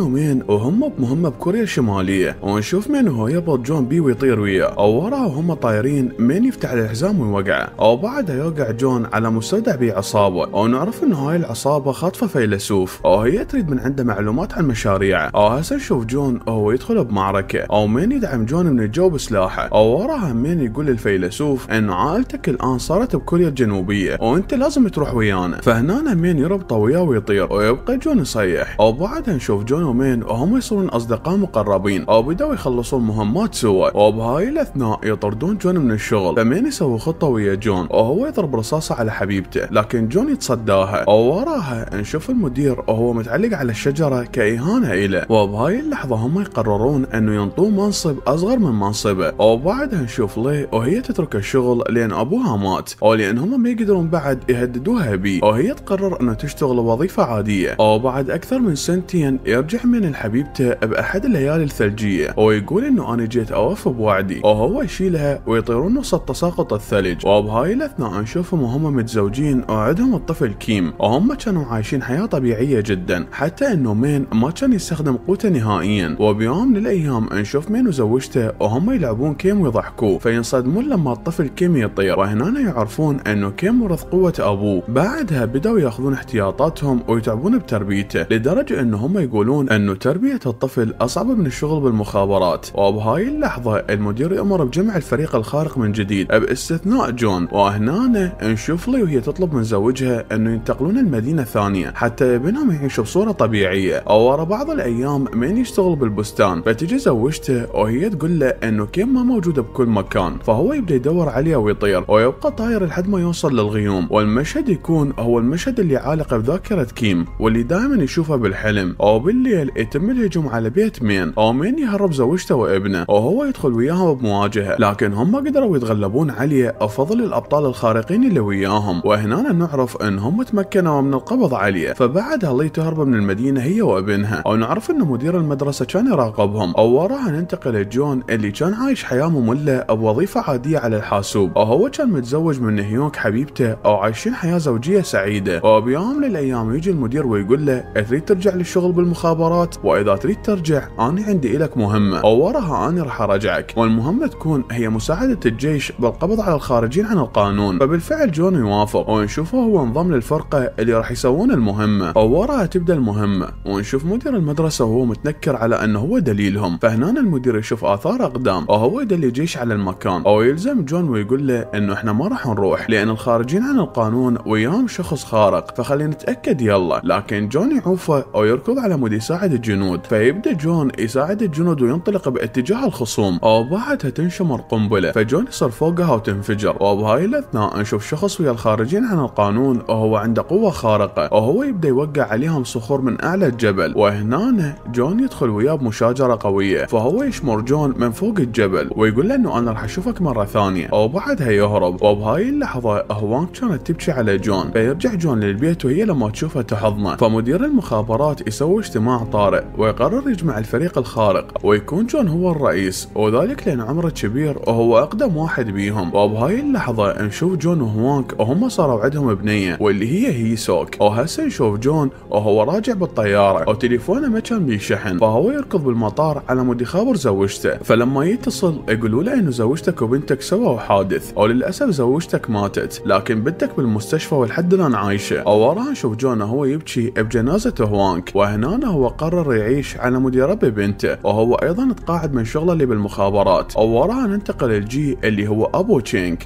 ومين وهم بمهمة بكوريا الشمالية ونشوف مين هو يبط جون بي ويطير وياه او وراه وهم طايرين مين يفتح الحزام ويوقعه بعدها يوقع جون على مستودع عصابة ونعرف ان هاي العصابة خاطفة فيلسوف وهي تريد من عنده معلومات عن مشاريعه او هسه نشوف جون وهو يدخل بمعركة او مين يدعم جون من الجو بسلاحه وراها مين يقول للفيلسوف ان عائلتك الان صارت بكوريا الجنوبية وانت لازم تروح ويانا فهنا مين يربطه وياه ويطير ويبقى جون يصيح او بعدها نشوف جون ومين وهم يصيرون اصدقاء مقربين او بداوا يخلصون مهمات سوا وبهاي الاثناء يطردون جون من الشغل فمين يسوي خطه ويا جون وهو يضرب رصاصه على حبيبته لكن جون يتصداها ووراها نشوف المدير وهو متعلق على الشجره كاهانه له وبهاي اللحظه هم يقررون انه ينطوه منصب اصغر من منصبه وبعدها نشوف لي وهي تترك الشغل لان ابوها مات او لان هم ما يقدرون بعد يهددوها بيه وهي تقرر انه تشتغل وظيفه عاديه او بعد اكثر من سنتين يرجع من حبيبته بأحد الليالي الثلجية ويقول إنه أنا جيت أوفى بوعدي وهو يشيلها ويطيرون وسط تساقط الثلج وبهاي الأثناء نشوفهم وهم متزوجين وعندهم الطفل كيم وهم كانوا عايشين حياة طبيعية جدا حتى إنه مين ما كان يستخدم قوته نهائيا وبيوم من الأيام نشوف مين وزوجته وهم يلعبون كيم ويضحكوا فينصدمون لما الطفل كيم يطير وهنا يعرفون إنه كيم ورث قوة أبوه بعدها بدأوا ياخذون احتياطاتهم ويتعبون بتربيته لدرجة انهم يقولون انه تربية الطفل اصعب من الشغل بالمخابرات وبهاي اللحظة المدير يأمر بجمع الفريق الخارق من جديد باستثناء جون وهنا نشوف لي وهي تطلب من زوجها انه ينتقلون المدينة الثانية حتى ابنهم يعيش بصورة طبيعية ورا بعض الايام من يشتغل بالبستان فتجي زوجته وهي تقول له انه ما موجودة بكل مكان فهو يبدأ يدور عليها ويطير ويبقى طاير لحد ما يوصل للغيوم والمشهد يكون هو المشهد اللي عالق بذاكرة كيم واللي دائما يشوفه بالحلم او بالليل يتم الهجوم على بيت مين او مين يهرب زوجته وابنه وهو يدخل وياهم بمواجهه لكن هم ما قدروا يتغلبون عليه بفضل الابطال الخارقين اللي وياهم وهنا نعرف انهم تمكنوا من القبض عليه فبعدها لي تهرب من المدينه هي وابنها او نعرف ان مدير المدرسه كان يراقبهم او وراها ننتقل لجون اللي كان عايش حياه ممله بوظيفه عاديه على الحاسوب وهو كان متزوج من هيوك حبيبته او عايشين حياه زوجيه سعيده وبيوم من الايام يجي المدير ويقول له تريد ترجع للشغل بالمخابرات واذا تريد ترجع انا عندي لك مهمه ووراها انا راح ارجعك والمهمه تكون هي مساعده الجيش بالقبض على الخارجين عن القانون فبالفعل جون يوافق ونشوفه هو انضم للفرقه اللي راح يسوون المهمه ووراها تبدا المهمه ونشوف مدير المدرسه وهو متنكر على انه هو دليلهم فهنا المدير يشوف اثار اقدام وهو يدلي جيش على المكان او يلزم جون ويقول له انه احنا ما راح نروح لان الخارجين عن القانون وياهم شخص خارق فخلينا نتاكد يلا لكن جون يعوفه أو يركض على مود يساعد الجنود فيبدأ جون يساعد الجنود وينطلق باتجاه الخصوم أو بعدها تنشمر قنبلة فجون يصير فوقها وتنفجر وبهاي الأثناء نشوف شخص ويا الخارجين عن القانون وهو عنده قوة خارقة وهو يبدأ يوقع عليهم صخور من أعلى الجبل وهنا جون يدخل وياه بمشاجرة قوية فهو يشمر جون من فوق الجبل ويقول له أنه أنا راح أشوفك مرة ثانية وبعدها يهرب وبهاي اللحظة اهوان كانت تبكي على جون فيرجع جون للبيت وهي لما تشوفه تحضنه فمدير المخابرات المخابرات يسوي اجتماع طارئ ويقرر يجمع الفريق الخارق ويكون جون هو الرئيس وذلك لأن عمره كبير وهو أقدم واحد بيهم وبهاي اللحظة نشوف جون وهوانك وهم صاروا عندهم بنية واللي هي هي سوك وهسه نشوف جون وهو راجع بالطيارة وتليفونه ما كان بيه شحن فهو يركض بالمطار على مود يخابر زوجته فلما يتصل يقولوا له انه زوجتك وبنتك سووا حادث وللاسف زوجتك ماتت لكن بنتك بالمستشفى والحد الان عايشه وراها نشوف جون هو يبكي بجنازته هوانك وهنا هو قرر يعيش على يربي بنته وهو ايضا تقاعد من شغله اللي بالمخابرات ووراها ننتقل لجي اللي هو ابو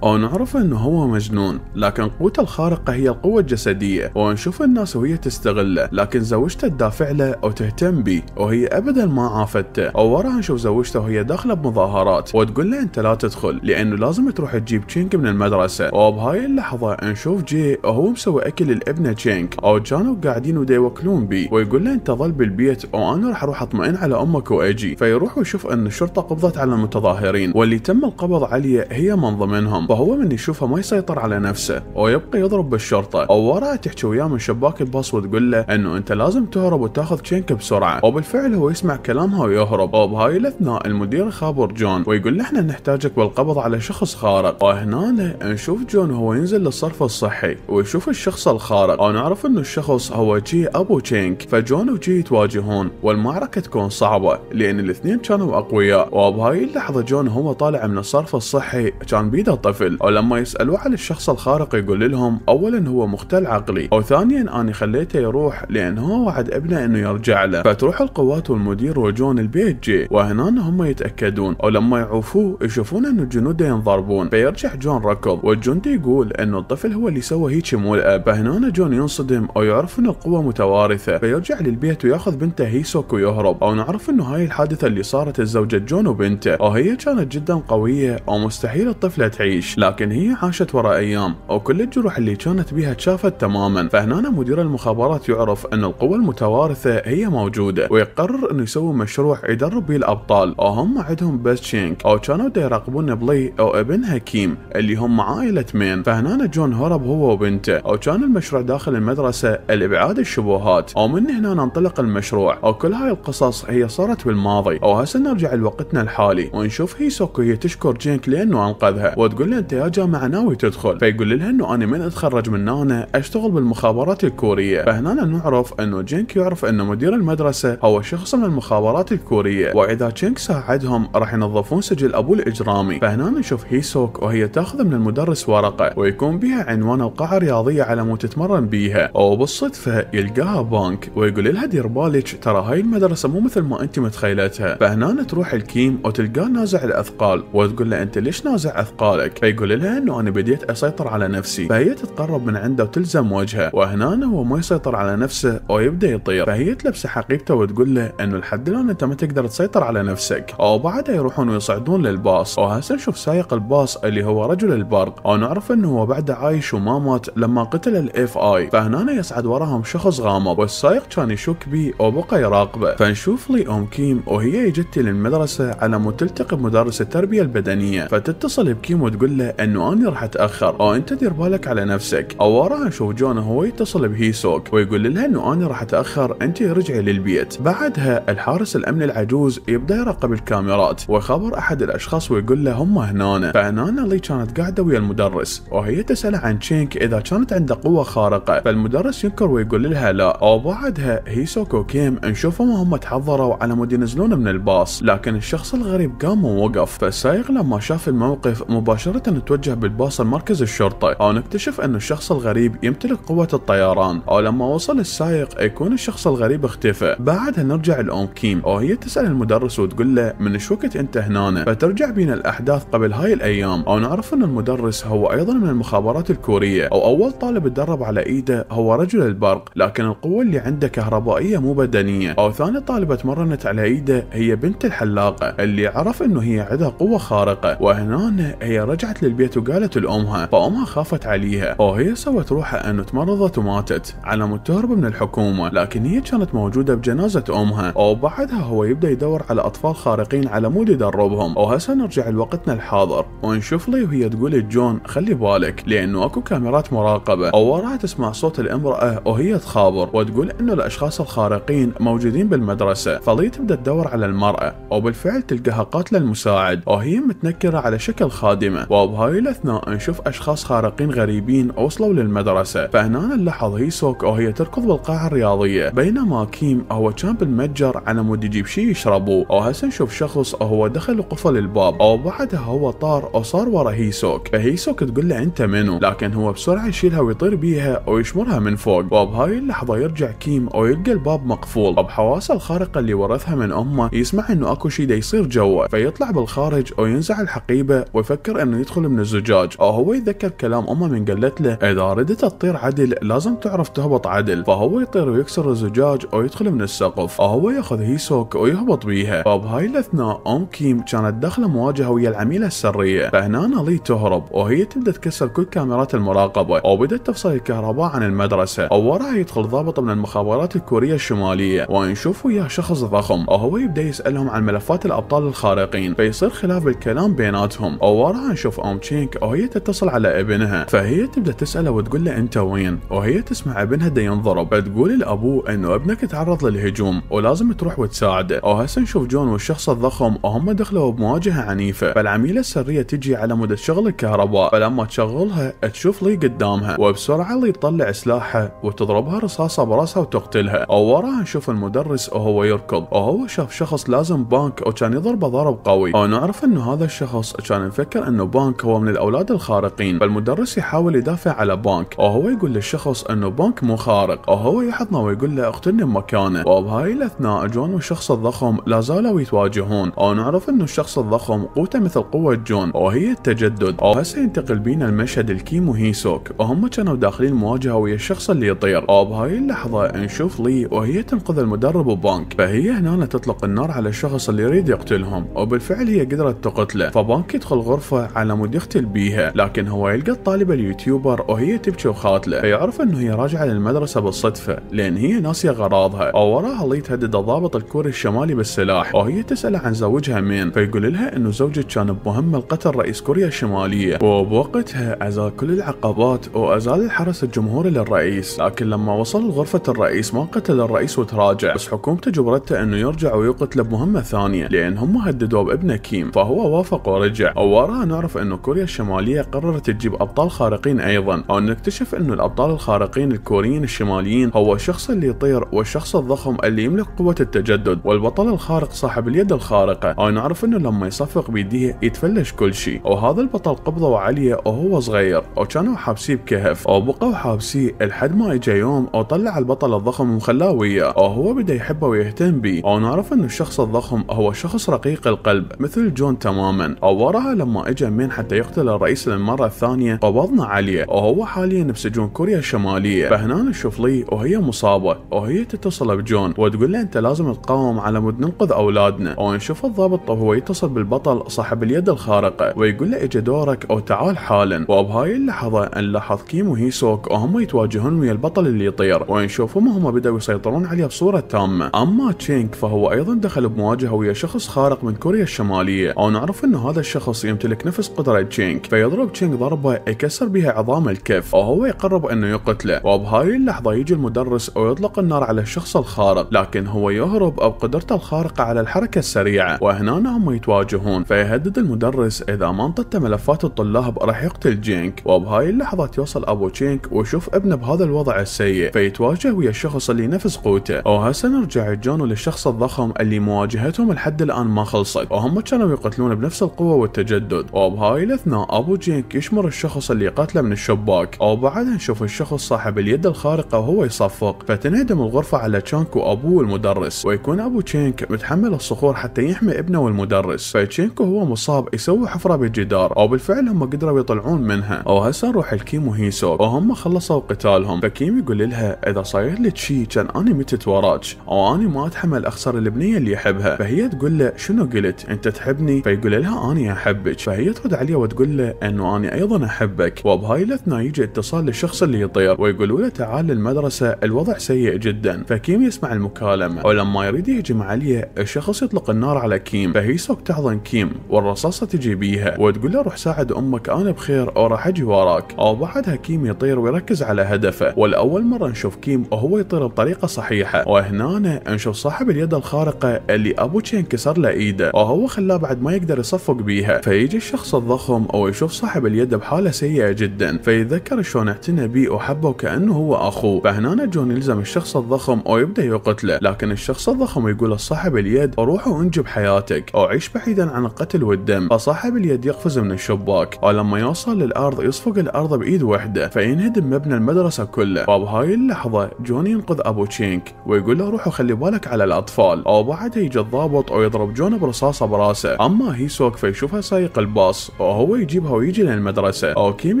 او ونعرف انه هو مجنون لكن قوته الخارقه هي القوه الجسديه ونشوف الناس وهي تستغله لكن زوجته تدافع له او تهتم به وهي ابدا ما عافته ووراها نشوف زوجته وهي داخله بمظاهرات وتقول له انت لا تدخل لانه لازم تروح تجيب تشينك من المدرسه وبهاي اللحظه نشوف جي وهو مسوي اكل لابنه تشينك او جانو قاعدين ودا يوكلون به بي ويقول له انت ظل بالبيت وانا راح اروح اطمئن على امك واجي فيروح ويشوف ان الشرطه قبضت على المتظاهرين واللي تم القبض عليه هي من ضمنهم فهو من يشوفها ما يسيطر على نفسه ويبقى يضرب بالشرطه او وراها تحكي وياه من شباك الباص وتقول له انه انت لازم تهرب وتاخذ تشينك بسرعه وبالفعل هو يسمع كلامها ويهرب وبهاي الاثناء المدير يخابر جون ويقول له احنا نحتاجك بالقبض على شخص خارق وهنا نشوف جون هو ينزل للصرف الصحي ويشوف الشخص الخارق ونعرف انه الشخص هو جي ابو تشين لينك فجون وجي يتواجهون والمعركة تكون صعبة لأن الاثنين كانوا أقوياء وبهاي اللحظة جون هو طالع من الصرف الصحي كان بيده طفل ولما يسألوه عن الشخص الخارق يقول لهم أولا هو مختل عقلي أو ثانيا أنا خليته يروح لأن هو وعد ابنه أنه يرجع له فتروح القوات والمدير وجون البيت جي وهنا هم يتأكدون ولما يعوفوه يشوفون أنه جنوده ينضربون فيرجع جون ركض والجندي يقول أنه الطفل هو اللي سوى هيك مو الأب فهنا جون ينصدم أو يعرف أن القوة متوارثة الحادثة فيرجع للبيت وياخذ بنته هيسوك ويهرب أو نعرف أنه هاي الحادثة اللي صارت لزوجة جون وبنته أو هي كانت جدا قوية ومستحيل مستحيل الطفلة تعيش لكن هي عاشت ورا أيام وكل الجروح اللي كانت بها تشافت تماما فهنا مدير المخابرات يعرف أن القوى المتوارثة هي موجودة ويقرر أنه يسوي مشروع يدرب بيه الأبطال وهم هم عندهم بس شينك أو كانوا يراقبون بلي أو ابن هكيم اللي هم عائلة مين فهنا جون هرب هو وبنته أو كان المشروع داخل المدرسة الإبعاد الشبهات من هنا انطلق المشروع كل هاي القصص هي صارت بالماضي او هسه نرجع لوقتنا الحالي ونشوف هيسوكو هي تشكر جينك لانه انقذها وتقول له انت يا جامعه ناوي تدخل فيقول لها انه انا من اتخرج من هنا اشتغل بالمخابرات الكوريه فهنا نعرف انه جينك يعرف انه مدير المدرسه هو شخص من المخابرات الكوريه واذا جينك ساعدهم راح ينظفون سجل ابوه الاجرامي فهنا نشوف هيسوك وهي تاخذ من المدرس ورقه ويكون بها عنوان القاعه الرياضيه على مو تتمرن بيها وبالصدفه يلقاها بان بانك ويقول لها دير بالك ترى هاي المدرسه مو مثل ما انت متخيلتها فهنا تروح الكيم وتلقاه نازع الاثقال وتقول له انت ليش نازع اثقالك فيقول لها انه انا بديت اسيطر على نفسي فهي تتقرب من عنده وتلزم وجهه وهنا هو ما يسيطر على نفسه ويبدا يطير فهي تلبسه حقيبته وتقول له انه لحد الان انت ما تقدر تسيطر على نفسك او بعدها يروحون ويصعدون للباص وهسه نشوف سايق الباص اللي هو رجل البرد ونعرف انه هو بعده عايش وما مات لما قتل الاف اي فهنا يصعد وراهم شخص غامض والسائق كان يشك بي وبقى يراقبه فنشوف لي أم كيم وهي اجت للمدرسة على مود تلتقي بمدرس التربية البدنية فتتصل بكيم وتقول له أنه أنا راح أتأخر أو أنت دير بالك على نفسك أو وراها نشوف جون هو يتصل بهيسوك ويقول لها أنه أنا راح أتأخر أنت رجعي للبيت بعدها الحارس الأمن العجوز يبدأ يراقب الكاميرات وخبر أحد الأشخاص ويقول له هم هنا فهنا لي كانت قاعدة ويا المدرس وهي تسأله عن تشينك إذا كانت عنده قوة خارقة فالمدرس ينكر ويقول لها لا أو وبعدها هيسوكو كيم نشوفهم وهم تحضروا على مود ينزلون من الباص لكن الشخص الغريب قام ووقف فالسائق لما شاف الموقف مباشرة توجه بالباص لمركز الشرطة أو نكتشف أن الشخص الغريب يمتلك قوة الطيران أو لما وصل السائق يكون الشخص الغريب اختفى بعدها نرجع لأم كيم وهي تسأل المدرس وتقول له من شو وقت انت هنا فترجع بين الأحداث قبل هاي الأيام أو نعرف أن المدرس هو أيضا من المخابرات الكورية أو أول طالب تدرب على إيده هو رجل البرق لكن القوة اللي اللي عنده كهربائية مو بدنية أو ثاني طالبة تمرنت على إيده هي بنت الحلاقة اللي عرف أنه هي عندها قوة خارقة وهنا هي رجعت للبيت وقالت لأمها فأمها خافت عليها وهي سوت روحها أنه تمرضت وماتت على متهرب تهرب من الحكومة لكن هي كانت موجودة بجنازة أمها وبعدها هو يبدأ يدور على أطفال خارقين على مود يدربهم وهسه نرجع لوقتنا الحاضر ونشوف لي وهي تقول لجون خلي بالك لأنه أكو كاميرات مراقبة أو وراها تسمع صوت الامرأة وهي تخابر وتقول تقول أن الأشخاص الخارقين موجودين بالمدرسة فلي تبدأ تدور على المرأة وبالفعل تلقاها قاتلة المساعد وهي متنكرة على شكل خادمة وبهاي الأثناء نشوف أشخاص خارقين غريبين وصلوا للمدرسة فهنا نلاحظ هيسوك وهي تركض بالقاعة الرياضية بينما كيم هو كان بالمتجر على مود يجيب شيء يشربه وهسه نشوف شخص وهو دخل وقفل الباب بعدها هو طار وصار ورا هيسوك فهيسوك تقول له أنت منو لكن هو بسرعة يشيلها ويطير بيها ويشمرها من فوق وبهاي اللحظة يرجع حكيم او يلقى الباب مقفول حواسه الخارقه اللي ورثها من امه يسمع انه اكو شيء يصير جوا فيطلع بالخارج او ينزع الحقيبه ويفكر انه يدخل من الزجاج او هو يتذكر كلام امه من قالت له اذا ردت تطير عدل لازم تعرف تهبط عدل فهو يطير ويكسر الزجاج او يدخل من السقف او هو ياخذ هيسوك ويهبط بيها فبهاي الاثناء ام كيم كانت داخله مواجهه ويا العميله السريه فهنا لي تهرب وهي تبدا تكسر كل كاميرات المراقبه وبدت تفصل الكهرباء عن المدرسه او وراها يدخل ضابط من المخابرات الكورية الشمالية وان يا شخص ضخم وهو يبدا يسالهم عن ملفات الابطال الخارقين فيصير خلاف بالكلام بيناتهم ووراها نشوف ام تشينك وهي تتصل على ابنها فهي تبدا تساله وتقول له انت وين وهي تسمع ابنها دا ينضرب فتقول لابوه انه ابنك تعرض للهجوم ولازم تروح وتساعده وهسه نشوف جون والشخص الضخم وهم دخلوا بمواجهه عنيفه فالعميله السريه تجي على مود شغل الكهرباء فلما تشغلها تشوف لي قدامها وبسرعه لي تطلع سلاحها وتضربها رصاصه براس راسها وتقتلها او وراها نشوف المدرس وهو يركض وهو شاف شخص لازم بانك وكان يضربه ضرب قوي نعرف انه هذا الشخص كان مفكر انه بانك هو من الاولاد الخارقين فالمدرس يحاول يدافع على بانك وهو يقول للشخص انه بانك مو خارق وهو يحضنه ويقول له اقتلني بمكانه وبهاي الاثناء جون والشخص الضخم لا زالوا يتواجهون نعرف انه الشخص الضخم قوته مثل قوة جون وهي التجدد وهسه ينتقل بينا المشهد الكيمو هيسوك وهم كانوا داخلين مواجهة ويا الشخص اللي يطير وبهاي اللحظة نشوف لي وهي تنقذ المدرب وبانك فهي هنا تطلق النار على الشخص اللي يريد يقتلهم وبالفعل هي قدرت تقتله فبانك يدخل غرفة على مود يقتل بيها لكن هو يلقى الطالبة اليوتيوبر وهي تبكي وخاتله فيعرف انه هي راجعة للمدرسة بالصدفة لان هي ناسية غراضها ووراها لي تهدد الضابط الكوري الشمالي بالسلاح وهي تسأله عن زوجها مين فيقول لها انه زوجك كان بمهمة لقتل رئيس كوريا الشمالية وبوقتها ازال كل العقبات وازال الحرس الجمهوري للرئيس لكن لما وصل الغرفة موت الرئيس ما قتل الرئيس وتراجع بس حكومته جبرته انه يرجع ويقتل بمهمه ثانيه لان هم هددوا بابنه كيم فهو وافق ورجع ووراها نعرف انه كوريا الشماليه قررت تجيب ابطال خارقين ايضا او نكتشف انه الابطال الخارقين الكوريين الشماليين هو الشخص اللي يطير والشخص الضخم اللي يملك قوه التجدد والبطل الخارق صاحب اليد الخارقه او نعرف انه لما يصفق بيديه يتفلش كل شيء وهذا البطل قبضه عليه وهو صغير وكانوا حابسيه بكهف وبقوا حابسيه لحد ما اجى يوم وطلع البطل البطل الضخم وخلاوي وهو بدا يحبه ويهتم به ونعرف أن الشخص الضخم هو شخص رقيق القلب مثل جون تماما أو وراها لما اجى مين حتى يقتل الرئيس للمرة الثانية قبضنا عليه وهو حاليا بسجون كوريا الشمالية فهنا نشوف لي وهي مصابة وهي تتصل بجون وتقول له أنت لازم تقاوم على مود ننقذ أولادنا ونشوف الضابط وهو يتصل بالبطل صاحب اليد الخارقة ويقول له اجى دورك أو تعال حالا وبهاي اللحظة نلاحظ كيم وهيسوك وهم يتواجهون ويا البطل اللي يطير ونشوف يشوفهم هم بدأوا يسيطرون عليه بصورة تامة أما تشينك فهو أيضا دخل بمواجهة ويا شخص خارق من كوريا الشمالية أو نعرف أن هذا الشخص يمتلك نفس قدرة تشينك فيضرب تشينك ضربة يكسر بها عظام الكف وهو يقرب أنه يقتله وبهاي اللحظة يجي المدرس ويطلق يطلق النار على الشخص الخارق لكن هو يهرب أو قدرته الخارقة على الحركة السريعة وهنا هم يتواجهون فيهدد المدرس إذا ما انطت ملفات الطلاب راح يقتل جينك وبهاي اللحظة يوصل أبو تشينك ويشوف ابنه بهذا الوضع السيء فيتواجه ويا الشخص اللي نفس قوته وهسه نرجع جون للشخص الضخم اللي مواجهتهم لحد الان ما خلصت وهم كانوا يقتلون بنفس القوه والتجدد وبهاي الاثناء ابو جينك يشمر الشخص اللي قتله من الشباك وبعدها نشوف الشخص صاحب اليد الخارقه وهو يصفق فتنهدم الغرفه على تشانك وابوه المدرس ويكون ابو تشينك متحمل الصخور حتى يحمي ابنه والمدرس فتشينكو هو مصاب يسوي حفره بالجدار وبالفعل هم قدروا يطلعون منها وهسه نروح لكيم وهيسو وهم خلصوا قتالهم فكيم يقول لها اذا صاير قايل لك شي كان اني متت وراك او اني ما اتحمل اخسر البنيه اللي يحبها فهي تقول له شنو قلت انت تحبني فيقول لها اني احبك فهي ترد عليه وتقول له انه اني ايضا احبك وبهاي الاثناء يجي اتصال للشخص اللي يطير ويقولوا له تعال للمدرسه الوضع سيء جدا فكيم يسمع المكالمه ولما يريد يهجم عليه الشخص يطلق النار على كيم فهي سوك تحضن كيم والرصاصه تجي بيها وتقول له روح ساعد امك انا بخير او راح اجي وراك او بعدها كيم يطير ويركز على هدفه والاول مره نشوف كيم هو يطير بطريقة صحيحة وهنا نشوف صاحب اليد الخارقة اللي تشي انكسر له إيده وهو خلاه بعد ما يقدر يصفق بيها فيجي الشخص الضخم أو يشوف صاحب اليد بحالة سيئة جدا فيتذكر شلون اعتنى بيه وحبه كأنه هو أخوه فهنا جون يلزم الشخص الضخم ويبدأ يقتله لكن الشخص الضخم يقول لصاحب اليد روح وانجب حياتك أو عيش بعيدا عن القتل والدم فصاحب اليد يقفز من الشباك ولما يوصل للأرض يصفق الأرض بإيد واحدة فينهدم مبنى المدرسة كله وبهاي اللحظة جون ينقذ ابو تشينك ويقول له روح وخلي بالك على الاطفال او بعدها يجي الضابط ويضرب جون برصاصه براسه اما هيسوك فيشوفها سايق الباص وهو يجيبها ويجي للمدرسه او كيم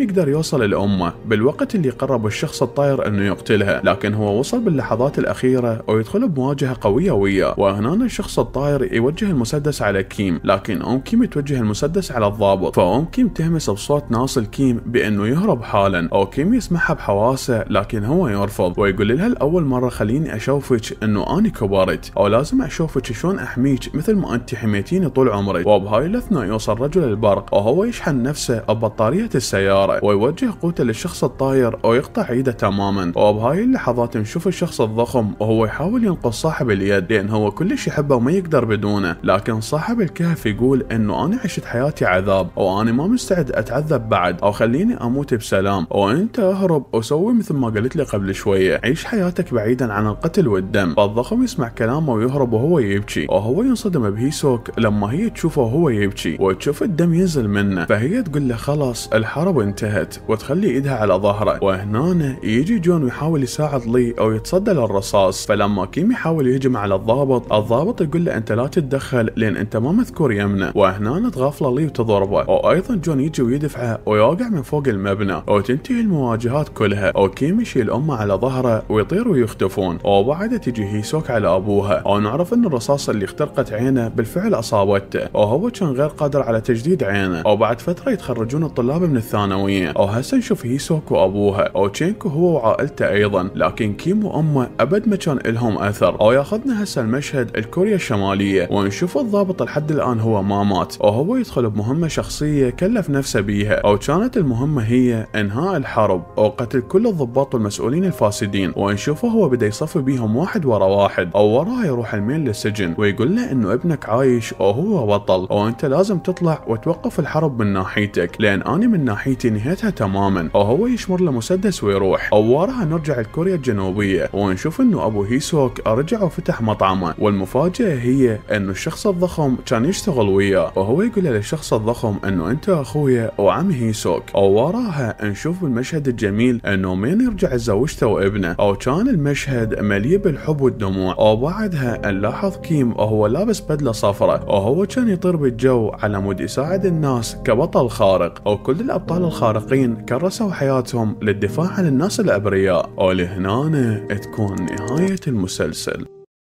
يقدر يوصل لامه بالوقت اللي قرب الشخص الطاير انه يقتلها لكن هو وصل باللحظات الاخيره ويدخل بمواجهه قويه وياه وهنا الشخص الطاير يوجه المسدس على كيم لكن ام كيم توجه المسدس على الضابط فام كيم تهمس بصوت ناصل كيم بانه يهرب حالا او كيم يسمعها بحواسه لكن هو يرفض ويقول يقول لها لاول مره خليني اشوفك انه اني كبرت او لازم اشوفك شلون احميك مثل ما انت حميتيني طول عمرك وبهاي الاثناء يوصل رجل البرق وهو يشحن نفسه ببطاريه السياره ويوجه قوته للشخص الطاير ويقطع ايده تماما وبهاي اللحظات نشوف الشخص الضخم وهو يحاول ينقذ صاحب اليد لان هو كلش يحبه وما يقدر بدونه لكن صاحب الكهف يقول انه انا عشت حياتي عذاب واني ما مستعد اتعذب بعد او خليني اموت بسلام وانت اهرب وسوي مثل ما قلت لي قبل شويه يعيش حياتك بعيدا عن القتل والدم فالضخم يسمع كلامه ويهرب وهو يبكي وهو ينصدم بهيسوك لما هي تشوفه وهو يبكي وتشوف الدم ينزل منه فهي تقول له خلاص الحرب انتهت وتخلي ايدها على ظهره وهنا يجي جون ويحاول يساعد لي او يتصدى للرصاص فلما كيم يحاول يهجم على الضابط الضابط يقول له انت لا تتدخل لان انت ما مذكور يمنا وهنا تغافله لي وتضربه وايضا جون يجي ويدفعه ويوقع من فوق المبنى وتنتهي المواجهات كلها وكيم يشيل امه على ظهره ويطيروا ويختفون وبعدها تجي هيسوك على ابوها ونعرف ان الرصاصه اللي اخترقت عينه بالفعل اصابته وهو كان غير قادر على تجديد عينه وبعد فتره يتخرجون الطلاب من الثانويه وهسه نشوف هيسوك وابوها تشينكو هو وعائلته ايضا لكن كيم وامه ابد ما كان لهم اثر او ياخذنا هسه المشهد الكوريا الشماليه ونشوف الضابط لحد الان هو ما مات وهو يدخل بمهمه شخصيه كلف نفسه بيها او كانت المهمه هي انهاء الحرب او قتل كل الضباط والمسؤولين الفاسدين ونشوفه هو بدا يصفي بيهم واحد ورا واحد او وراه يروح الميل للسجن ويقول له انه ابنك عايش وهو بطل وانت لازم تطلع وتوقف الحرب من ناحيتك لان انا من ناحيتي نهيتها تماما وهو يشمر له مسدس ويروح او وراها نرجع لكوريا الجنوبيه ونشوف انه ابو هيسوك رجع وفتح مطعمه والمفاجاه هي انه الشخص الضخم كان يشتغل وياه وهو يقول للشخص الضخم انه انت اخويا وعم هيسوك وراها نشوف المشهد الجميل انه مين يرجع زوجته وابنه أو كان المشهد مليء بالحب والدموع بعدها نلاحظ كيم وهو لابس بدلة صفراء وهو كان يطير بالجو على مود يساعد الناس كبطل خارق كل الأبطال الخارقين كرسوا حياتهم للدفاع عن الناس الأبرياء ولهنا تكون نهاية المسلسل